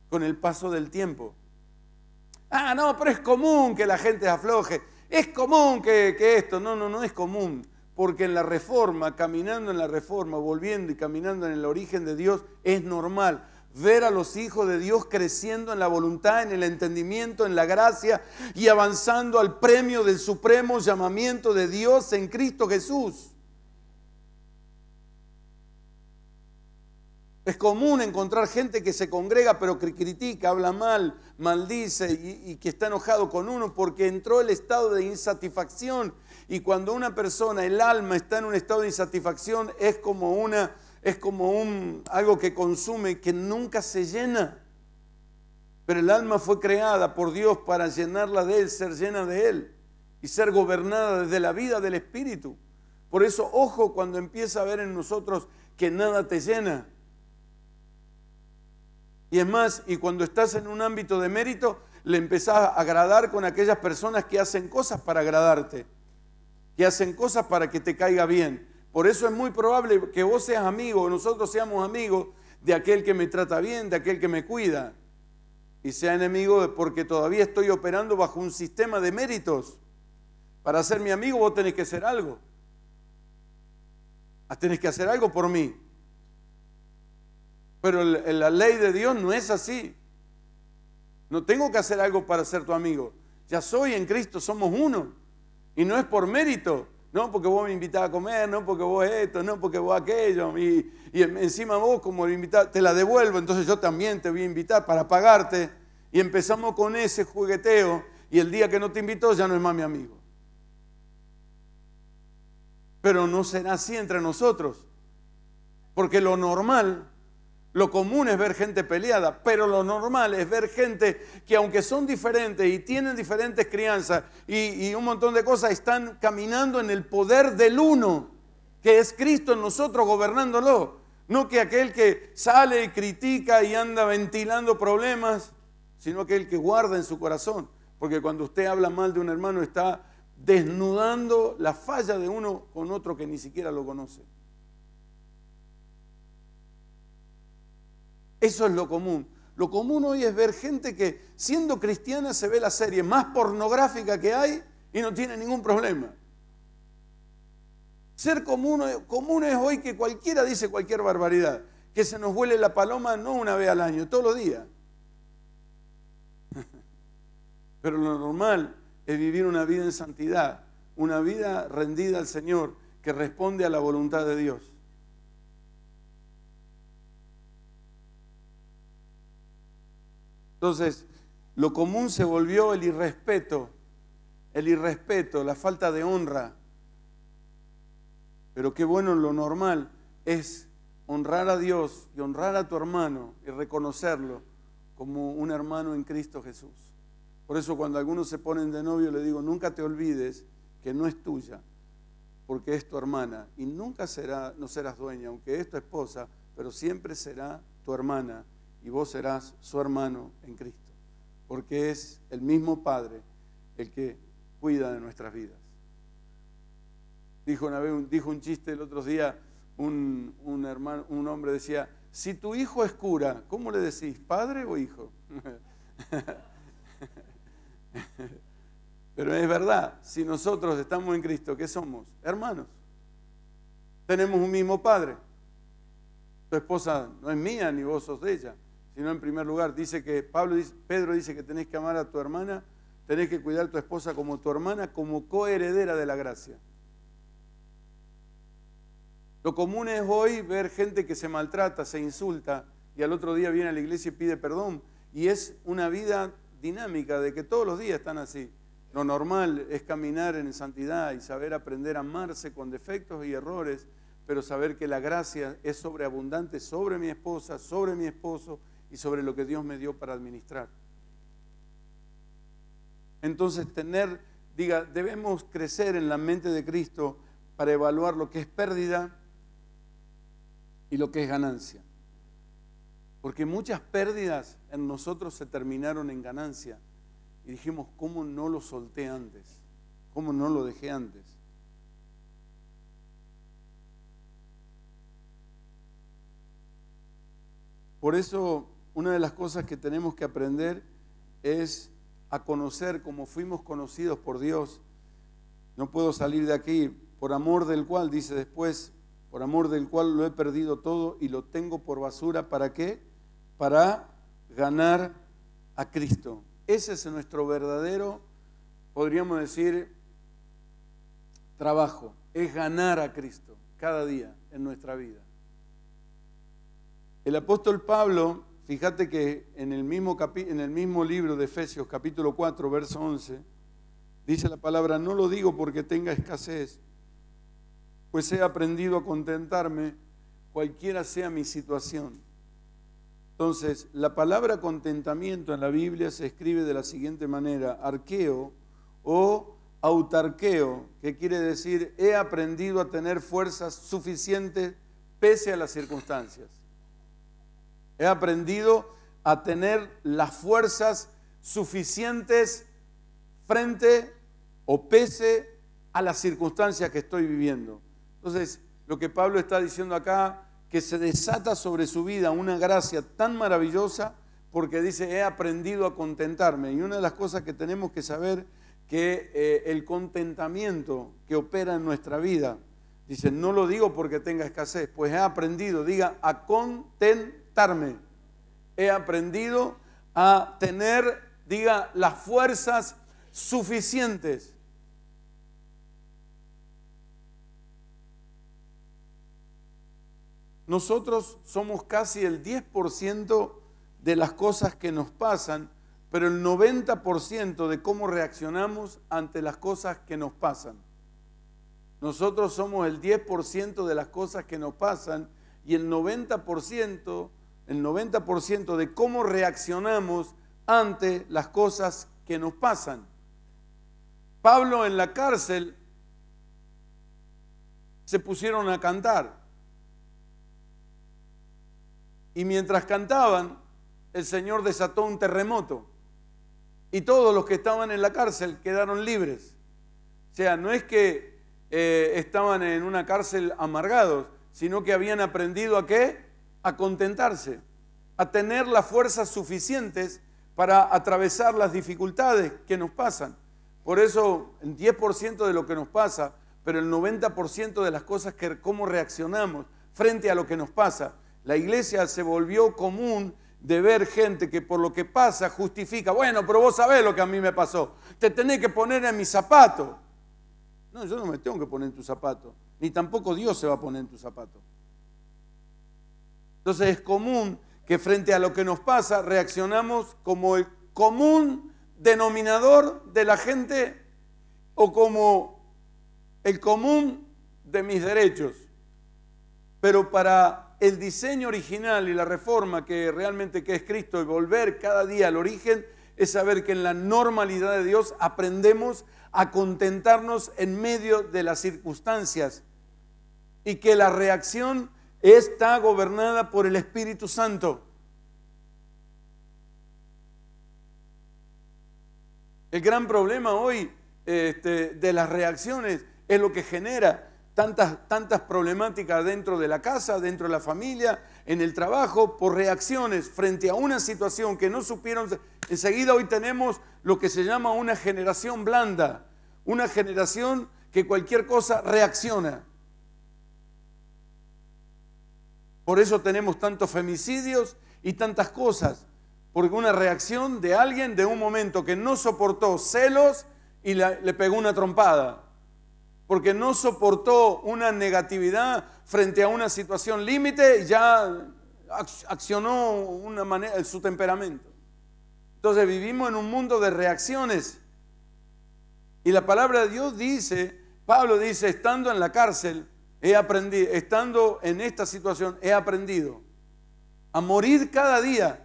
con el paso del tiempo? Ah, no, pero es común que la gente afloje. Es común que, que esto. No, no, no es común porque en la reforma, caminando en la reforma, volviendo y caminando en el origen de Dios, es normal ver a los hijos de Dios creciendo en la voluntad, en el entendimiento, en la gracia y avanzando al premio del supremo llamamiento de Dios en Cristo Jesús. Es común encontrar gente que se congrega pero que critica, habla mal, maldice y, que está enojado con uno porque entró el estado de insatisfacción. Y cuando una persona, el alma está en un estado de insatisfacción, es como una es como un, algo que consume, que nunca se llena. Pero el alma fue creada por Dios para llenarla de Él, ser llena de Él y ser gobernada desde la vida del Espíritu. Por eso, ojo cuando empieza a ver en nosotros que nada te llena. Y es más, y cuando estás en un ámbito de mérito, le empezás a agradar con aquellas personas que hacen cosas para agradarte, que hacen cosas para que te caiga bien. Por eso es muy probable que vos seas amigo nosotros seamos amigos de aquel que me trata bien, de aquel que me cuida, y sea enemigo porque todavía estoy operando bajo un sistema de méritos. Para ser mi amigo vos tenés que hacer algo. Ah, tenés que hacer algo por mí. Pero la ley de Dios no es así. No tengo que hacer algo para ser tu amigo. Ya soy en Cristo, somos uno. Y no es por mérito, no, porque vos me invitás a comer, no, porque vos esto, no, porque vos aquello. Y, y encima vos, como lo te la devuelvo, entonces yo también te voy a invitar para pagarte. Y empezamos con ese jugueteo. Y el día que no te invitó ya no es más mi amigo. Pero no será así entre nosotros. Porque lo normal lo común es ver gente peleada, pero lo normal es ver gente que aunque son diferentes y tienen diferentes crianzas y, un montón de cosas, están caminando en el poder del uno, que es Cristo en nosotros gobernándolo. No que aquel que sale y critica y anda ventilando problemas, sino aquel que guarda en su corazón. Porque cuando usted habla mal de un hermano está desnudando la falla de uno con otro que ni siquiera lo conoce. Eso es lo común. Lo común hoy es ver gente que siendo cristiana se ve la serie más pornográfica que hay y no tiene ningún problema. Ser común, es hoy que cualquiera dice cualquier barbaridad, que se nos huele la paloma no una vez al año, todos los días. Pero lo normal es vivir una vida en santidad, una vida rendida al Señor que responde a la voluntad de Dios. Entonces, lo común se volvió el irrespeto, el irrespeto, la falta de honra. Pero qué bueno lo normal es honrar a Dios y honrar a tu hermano y reconocerlo como un hermano en Cristo Jesús. Por eso cuando algunos se ponen de novio le digo, nunca te olvides que no es tuya, porque es tu hermana y nunca será, no serás dueña, aunque es tu esposa, pero siempre será tu hermana y vos serás su hermano en Cristo, porque es el mismo Padre el que cuida de nuestras vidas. Dijo un, dijo un chiste el otro día, un, un, hermano, un hombre decía, si tu hijo es cura, ¿cómo le decís, padre o hijo? Pero es verdad, si nosotros estamos en Cristo, ¿qué somos? Hermanos. Tenemos un mismo padre. Tu esposa no es mía ni vos sos de ella sino en primer lugar. Dice que Pablo, Pedro dice que tenés que amar a tu hermana, tenés que cuidar a tu esposa como tu hermana, como coheredera de la gracia. Lo común es hoy ver gente que se maltrata, se insulta y al otro día viene a la iglesia y pide perdón. Y es una vida dinámica de que todos los días están así. Lo normal es caminar en santidad y saber aprender a amarse con defectos y errores, pero saber que la gracia es sobreabundante sobre mi esposa, sobre mi esposo, y sobre lo que Dios me dio para administrar. Entonces, tener, diga, debemos crecer en la mente de Cristo para evaluar lo que es pérdida y lo que es ganancia. Porque muchas pérdidas en nosotros se terminaron en ganancia. Y dijimos, ¿cómo no lo solté antes? ¿Cómo no lo dejé antes? Por eso una de las cosas que tenemos que aprender es a conocer como fuimos conocidos por Dios. No puedo salir de aquí, por amor del cual, dice después, por amor del cual lo he perdido todo y lo tengo por basura, ¿para qué? Para ganar a Cristo. Ese es nuestro verdadero, podríamos decir, trabajo, es ganar a Cristo cada día en nuestra vida. El apóstol Pablo Fíjate que en el, mismo en el mismo libro de Efesios capítulo 4, verso 11, dice la palabra, no lo digo porque tenga escasez, pues he aprendido a contentarme cualquiera sea mi situación. Entonces, la palabra contentamiento en la Biblia se escribe de la siguiente manera, arqueo o autarqueo, que quiere decir he aprendido a tener fuerzas suficientes pese a las circunstancias. He aprendido a tener las fuerzas suficientes frente o pese a las circunstancias que estoy viviendo. Entonces, lo que Pablo está diciendo acá, que se desata sobre su vida una gracia tan maravillosa, porque dice, he aprendido a contentarme. Y una de las cosas que tenemos que saber, que eh, el contentamiento que opera en nuestra vida, dice, no lo digo porque tenga escasez, pues he aprendido, diga, a contentarme He aprendido a tener, diga, las fuerzas suficientes. Nosotros somos casi el 10% de las cosas que nos pasan, pero el 90% de cómo reaccionamos ante las cosas que nos pasan. Nosotros somos el 10% de las cosas que nos pasan y el 90% el 90% de cómo reaccionamos ante las cosas que nos pasan. Pablo en la cárcel se pusieron a cantar. Y mientras cantaban, el Señor desató un terremoto. Y todos los que estaban en la cárcel quedaron libres. O sea, no es que eh, estaban en una cárcel amargados, sino que habían aprendido a qué? a contentarse, a tener las fuerzas suficientes para atravesar las dificultades que nos pasan. Por eso el 10% de lo que nos pasa, pero el 90% de las cosas que cómo reaccionamos frente a lo que nos pasa. La iglesia se volvió común de ver gente que por lo que pasa justifica, bueno, pero vos sabés lo que a mí me pasó, te tenés que poner en mi zapato. No, yo no me tengo que poner en tu zapato, ni tampoco Dios se va a poner en tu zapato. Entonces es común que frente a lo que nos pasa reaccionamos como el común denominador de la gente o como el común de mis derechos. Pero para el diseño original y la reforma que realmente que es Cristo y volver cada día al origen es saber que en la normalidad de Dios aprendemos a contentarnos en medio de las circunstancias y que la reacción está gobernada por el Espíritu Santo. El gran problema hoy este, de las reacciones es lo que genera tantas, tantas problemáticas dentro de la casa, dentro de la familia, en el trabajo, por reacciones frente a una situación que no supieron. Enseguida hoy tenemos lo que se llama una generación blanda, una generación que cualquier cosa reacciona. Por eso tenemos tantos femicidios y tantas cosas, porque una reacción de alguien de un momento que no soportó celos y le pegó una trompada, porque no soportó una negatividad frente a una situación límite, ya accionó su temperamento. Entonces vivimos en un mundo de reacciones. Y la palabra de Dios dice, Pablo dice, estando en la cárcel, He aprendido, estando en esta situación, he aprendido a morir cada día,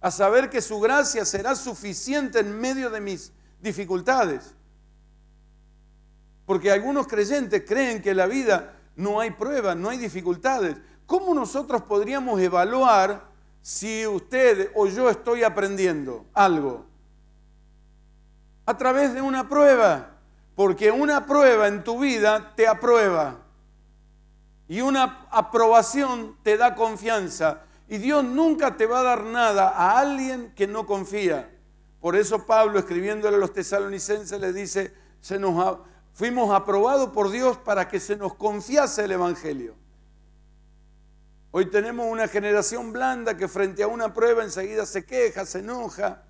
a saber que su gracia será suficiente en medio de mis dificultades. Porque algunos creyentes creen que en la vida no hay prueba, no hay dificultades. ¿Cómo nosotros podríamos evaluar si usted o yo estoy aprendiendo algo? A través de una prueba, porque una prueba en tu vida te aprueba. Y una aprobación te da confianza. Y Dios nunca te va a dar nada a alguien que no confía. Por eso Pablo, escribiéndole a los tesalonicenses, le dice, se fuimos aprobados por Dios para que se nos confiase el Evangelio. Hoy tenemos una generación blanda que frente a una prueba enseguida se queja, se enoja,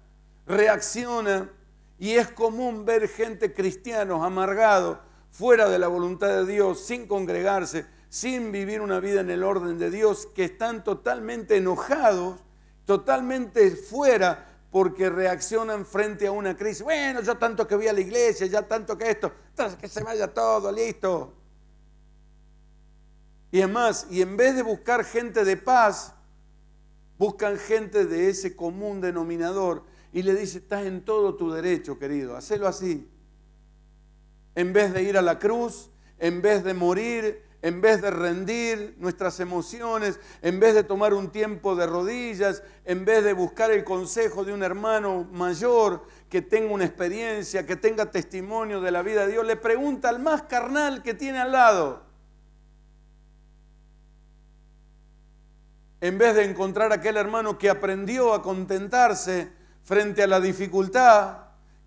reacciona. Y es común ver gente cristiana amargada fuera de la voluntad de Dios, sin congregarse sin vivir una vida en el orden de Dios, que están totalmente enojados, totalmente fuera, porque reaccionan frente a una crisis. Bueno, yo tanto que voy a la iglesia, ya tanto que esto, que se vaya todo, listo. Y además, y en vez de buscar gente de paz, buscan gente de ese común denominador y le dice, estás en todo tu derecho, querido, hacelo así. En vez de ir a la cruz, en vez de morir, en vez de rendir nuestras emociones, en vez de tomar un tiempo de rodillas, en vez de buscar el consejo de un hermano mayor que tenga una experiencia, que tenga testimonio de la vida de Dios, le pregunta al más carnal que tiene al lado. En vez de encontrar a aquel hermano que aprendió a contentarse frente a la dificultad,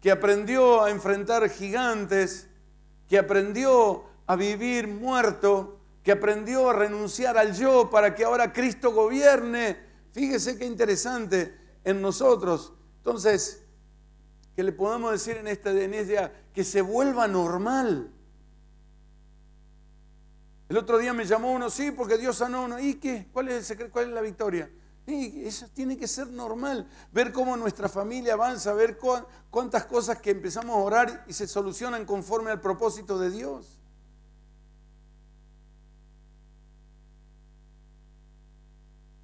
que aprendió a enfrentar gigantes, que aprendió a vivir muerto, que aprendió a renunciar al yo para que ahora Cristo gobierne. Fíjese qué interesante en nosotros. Entonces, que le podamos decir en esta denesia que se vuelva normal. El otro día me llamó uno, sí, porque Dios sanó uno. ¿Y qué? ¿Cuál es la victoria? eso tiene que ser normal. Ver cómo nuestra familia avanza, ver cuántas cosas que empezamos a orar y se solucionan conforme al propósito de Dios.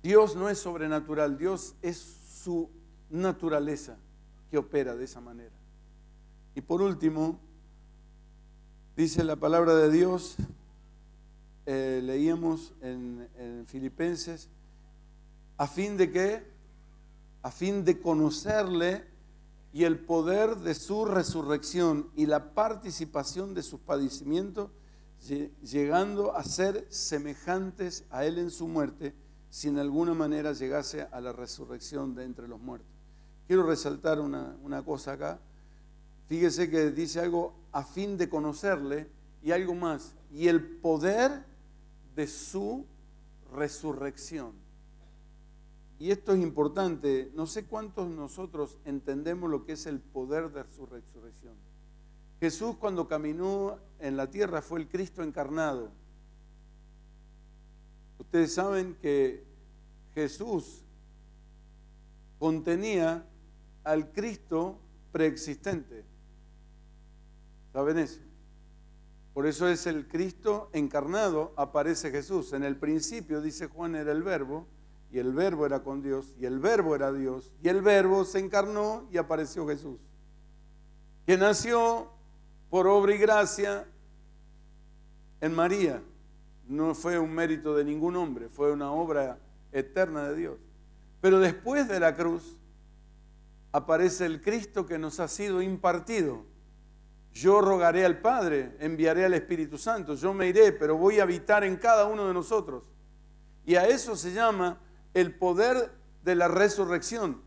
Dios no es sobrenatural, Dios es su naturaleza que opera de esa manera. Y por último, dice la palabra de Dios, eh, leíamos en, Filipenses, a fin de que, a fin de conocerle y el poder de su resurrección y la participación de sus padecimientos, llegando a ser semejantes a él en su muerte si en alguna manera llegase a la resurrección de entre los muertos. Quiero resaltar una, cosa acá. Fíjese que dice algo a fin de conocerle y algo más, y el poder de su resurrección. Y esto es importante, no sé cuántos nosotros entendemos lo que es el poder de su resurrección. Jesús cuando caminó en la tierra fue el Cristo encarnado, Ustedes saben que Jesús contenía al Cristo preexistente. ¿Saben eso? Por eso es el Cristo encarnado, aparece Jesús. En el principio, dice Juan, era el verbo, y el verbo era con Dios, y el verbo era Dios, y el verbo se encarnó y apareció Jesús, que nació por obra y gracia en María no fue un mérito de ningún hombre, fue una obra eterna de Dios. Pero después de la cruz aparece el Cristo que nos ha sido impartido. Yo rogaré al Padre, enviaré al Espíritu Santo, yo me iré, pero voy a habitar en cada uno de nosotros. Y a eso se llama el poder de la resurrección.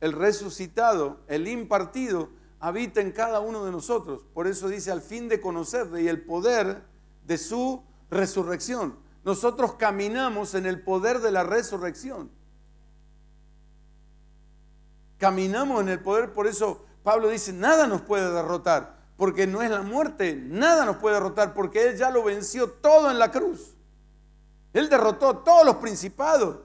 El resucitado, el impartido, habita en cada uno de nosotros. Por eso dice, al fin de conocerle y el poder de su resurrección. Nosotros caminamos en el poder de la resurrección. Caminamos en el poder, por eso Pablo dice, nada nos puede derrotar, porque no es la muerte, nada nos puede derrotar, porque Él ya lo venció todo en la cruz. Él derrotó todos los principados,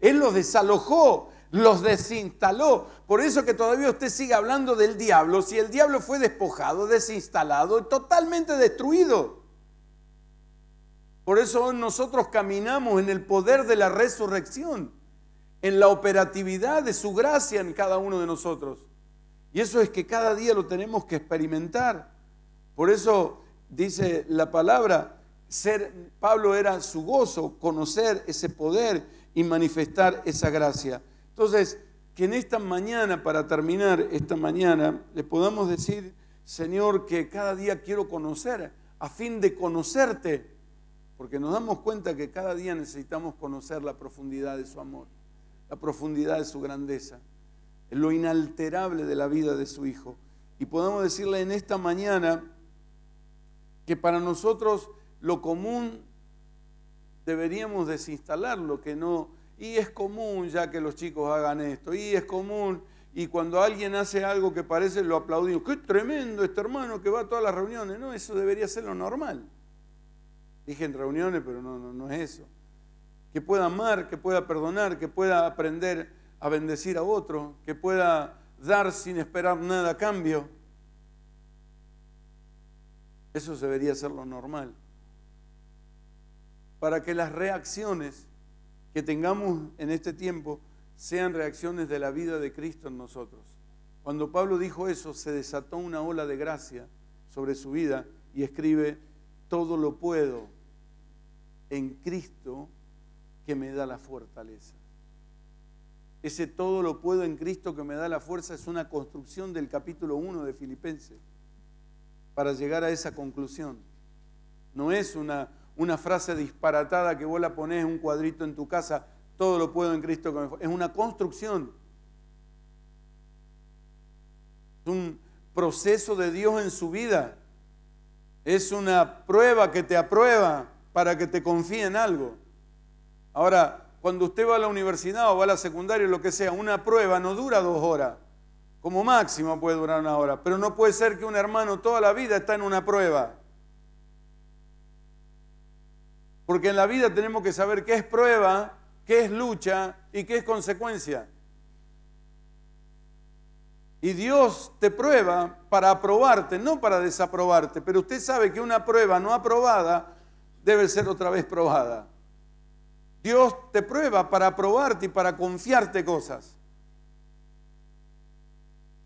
Él los desalojó, los desinstaló. Por eso que todavía usted sigue hablando del diablo, si el diablo fue despojado, desinstalado, totalmente destruido. Por eso nosotros caminamos en el poder de la resurrección, en la operatividad de su gracia en cada uno de nosotros. Y eso es que cada día lo tenemos que experimentar. Por eso dice la palabra, ser Pablo era su gozo conocer ese poder y manifestar esa gracia. Entonces, que en esta mañana para terminar esta mañana le podamos decir, Señor, que cada día quiero conocer a fin de conocerte porque nos damos cuenta que cada día necesitamos conocer la profundidad de su amor, la profundidad de su grandeza, lo inalterable de la vida de su Hijo. Y podemos decirle en esta mañana que para nosotros lo común deberíamos desinstalarlo, que no, y es común ya que los chicos hagan esto, y es común, y cuando alguien hace algo que parece lo aplaudimos, qué tremendo este hermano que va a todas las reuniones, no, eso debería ser lo normal dije en reuniones, pero no, no, es eso. Que pueda amar, que pueda perdonar, que pueda aprender a bendecir a otro, que pueda dar sin esperar nada a cambio. Eso debería ser lo normal. Para que las reacciones que tengamos en este tiempo sean reacciones de la vida de Cristo en nosotros. Cuando Pablo dijo eso, se desató una ola de gracia sobre su vida y escribe, todo lo puedo en Cristo que me da la fortaleza. Ese todo lo puedo en Cristo que me da la fuerza es una construcción del capítulo 1 de Filipenses para llegar a esa conclusión. No es una, una frase disparatada que vos la ponés en un cuadrito en tu casa, todo lo puedo en Cristo que me... Es una construcción. Es un proceso de Dios en su vida. Es una prueba que te aprueba para que te en algo. Ahora, cuando usted va a la universidad o va a la secundaria o lo que sea, una prueba no dura dos horas. Como máximo puede durar una hora. Pero no puede ser que un hermano toda la vida está en una prueba. Porque en la vida tenemos que saber qué es prueba, qué es lucha y qué es consecuencia. Y Dios te prueba para aprobarte, no para desaprobarte. Pero usted sabe que una prueba no aprobada debe ser otra vez probada. Dios te prueba para probarte y para confiarte cosas.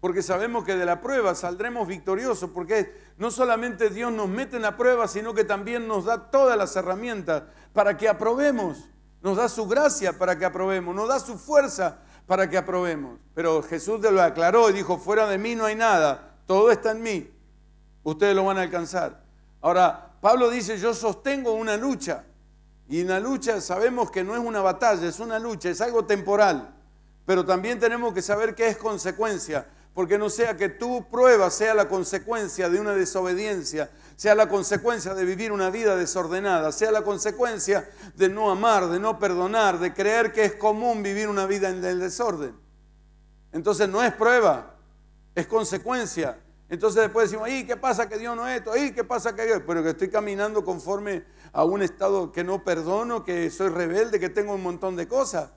Porque sabemos que de la prueba saldremos victoriosos, porque no solamente Dios nos mete en la prueba, sino que también nos da todas las herramientas para que aprobemos. Nos da su gracia para que aprobemos, nos da su fuerza para que aprobemos. Pero Jesús te lo aclaró y dijo, fuera de mí no hay nada, todo está en mí, ustedes lo van a alcanzar. Ahora, Pablo dice, yo sostengo una lucha. Y la lucha sabemos que no es una batalla, es una lucha, es algo temporal. Pero también tenemos que saber qué es consecuencia, porque no sea que tu prueba sea la consecuencia de una desobediencia, sea la consecuencia de vivir una vida desordenada, sea la consecuencia de no amar, de no perdonar, de creer que es común vivir una vida en el desorden. Entonces no es prueba, es consecuencia. Entonces después decimos, ¿y qué pasa que Dios no es esto? ¿Y qué pasa que Pero que estoy caminando conforme a un estado que no perdono, que soy rebelde, que tengo un montón de cosas.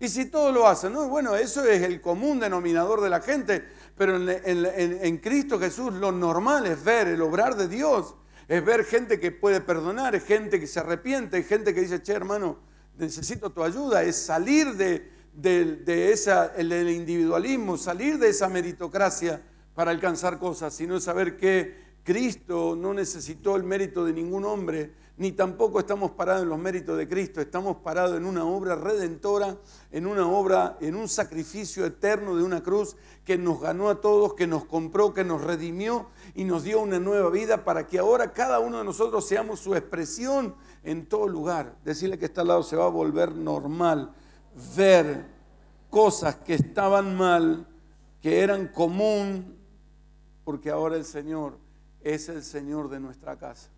Y si todo lo hacen, Bueno, eso es el común denominador de la gente, pero en, Cristo Jesús lo normal es ver el obrar de Dios, es ver gente que puede perdonar, gente que se arrepiente, gente que dice, che hermano, necesito tu ayuda, es salir de, esa, individualismo, salir de esa meritocracia para alcanzar cosas, sino saber que Cristo no necesitó el mérito de ningún hombre, ni tampoco estamos parados en los méritos de Cristo, estamos parados en una obra redentora, en una obra, en un sacrificio eterno de una cruz que nos ganó a todos, que nos compró, que nos redimió y nos dio una nueva vida para que ahora cada uno de nosotros seamos su expresión en todo lugar. Decirle que está al lado se va a volver normal ver cosas que estaban mal, que eran común, porque ahora el Señor es el Señor de nuestra casa.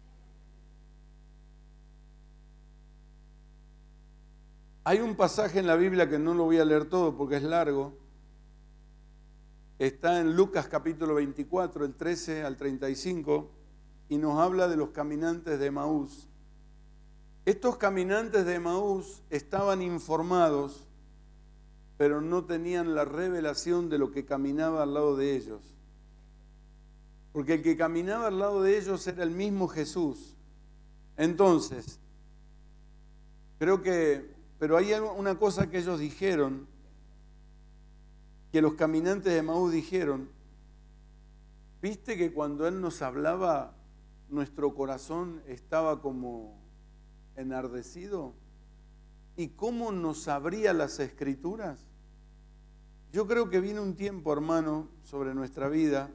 Hay un pasaje en la Biblia que no lo voy a leer todo porque es largo. Está en Lucas capítulo 24, el 13 al 35, y nos habla de los caminantes de Maús. Estos caminantes de Maús estaban informados, pero no tenían la revelación de lo que caminaba al lado de ellos porque el que caminaba al lado de ellos era el mismo Jesús. Entonces, creo que, pero hay una cosa que ellos dijeron, que los caminantes de Maú dijeron, viste que cuando Él nos hablaba, nuestro corazón estaba como enardecido. ¿Y cómo nos abría las escrituras? Yo creo que viene un tiempo, hermano, sobre nuestra vida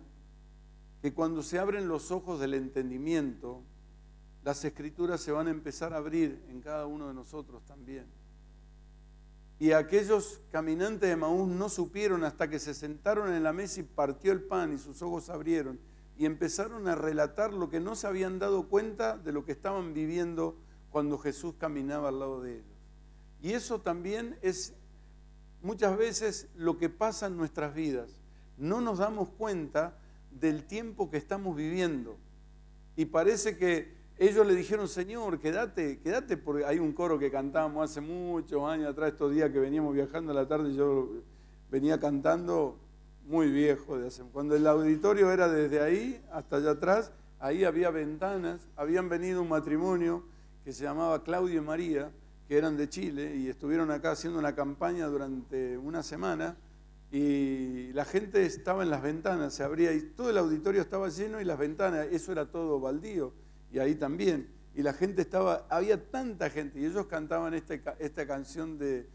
que cuando se abren los ojos del entendimiento, las escrituras se van a empezar a abrir en cada uno de nosotros también. Y aquellos caminantes de Maús no supieron hasta que se sentaron en la mesa y partió el pan y sus ojos abrieron y empezaron a relatar lo que no se habían dado cuenta de lo que estaban viviendo cuando Jesús caminaba al lado de ellos. Y eso también es muchas veces lo que pasa en nuestras vidas. No nos damos cuenta del tiempo que estamos viviendo. Y parece que ellos le dijeron, Señor, quédate, quédate, porque hay un coro que cantábamos hace muchos años atrás, estos días que veníamos viajando a la tarde, yo venía cantando muy viejo de hace. Cuando el auditorio era desde ahí hasta allá atrás, ahí había ventanas, habían venido un matrimonio que se llamaba Claudio y María, que eran de Chile y estuvieron acá haciendo una campaña durante una semana y la gente estaba en las ventanas, se abría y todo el auditorio estaba lleno y las ventanas, eso era todo baldío y ahí también. Y la gente estaba, había tanta gente y ellos cantaban este esta canción de,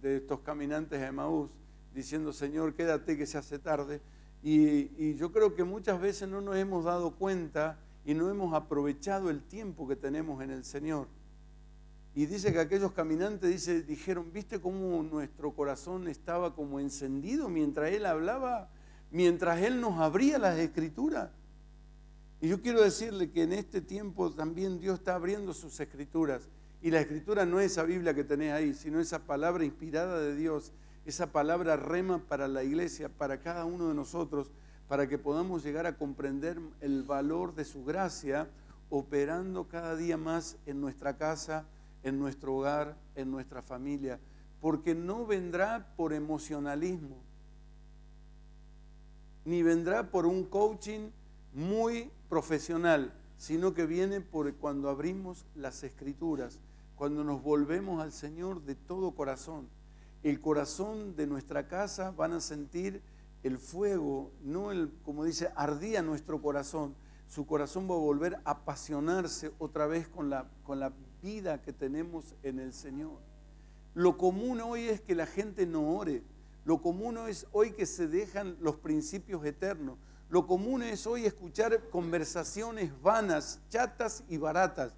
estos caminantes de Maús, diciendo, Señor, quédate que se hace tarde. y yo creo que muchas veces no nos hemos dado cuenta y no hemos aprovechado el tiempo que tenemos en el Señor. Y dice que aquellos caminantes dice, dijeron, ¿viste cómo nuestro corazón estaba como encendido mientras él hablaba, mientras él nos abría las escrituras? Y yo quiero decirle que en este tiempo también Dios está abriendo sus escrituras. Y la escritura no es esa Biblia que tenés ahí, sino esa palabra inspirada de Dios, esa palabra rema para la iglesia, para cada uno de nosotros, para que podamos llegar a comprender el valor de su gracia operando cada día más en nuestra casa, en nuestro hogar, en nuestra familia, porque no vendrá por emocionalismo, ni vendrá por un coaching muy profesional, sino que viene por cuando abrimos las escrituras, cuando nos volvemos al Señor de todo corazón. El corazón de nuestra casa van a sentir el fuego, no el, como dice, ardía nuestro corazón. Su corazón va a volver a apasionarse otra vez con la, con la vida que tenemos en el Señor. Lo común hoy es que la gente no ore. Lo común es hoy que se dejan los principios eternos. Lo común es hoy escuchar conversaciones vanas, chatas y baratas.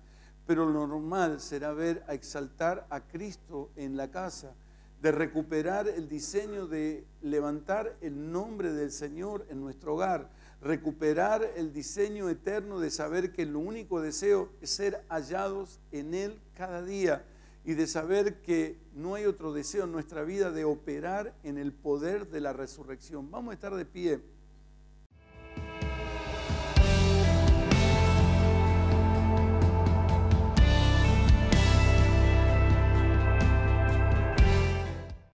Pero lo normal será ver a exaltar a Cristo en la casa, de recuperar el diseño de levantar el nombre del Señor en nuestro hogar recuperar el diseño eterno de saber que lo único deseo es ser hallados en Él cada día y de saber que no hay otro deseo en nuestra vida de operar en el poder de la resurrección. Vamos a estar de pie.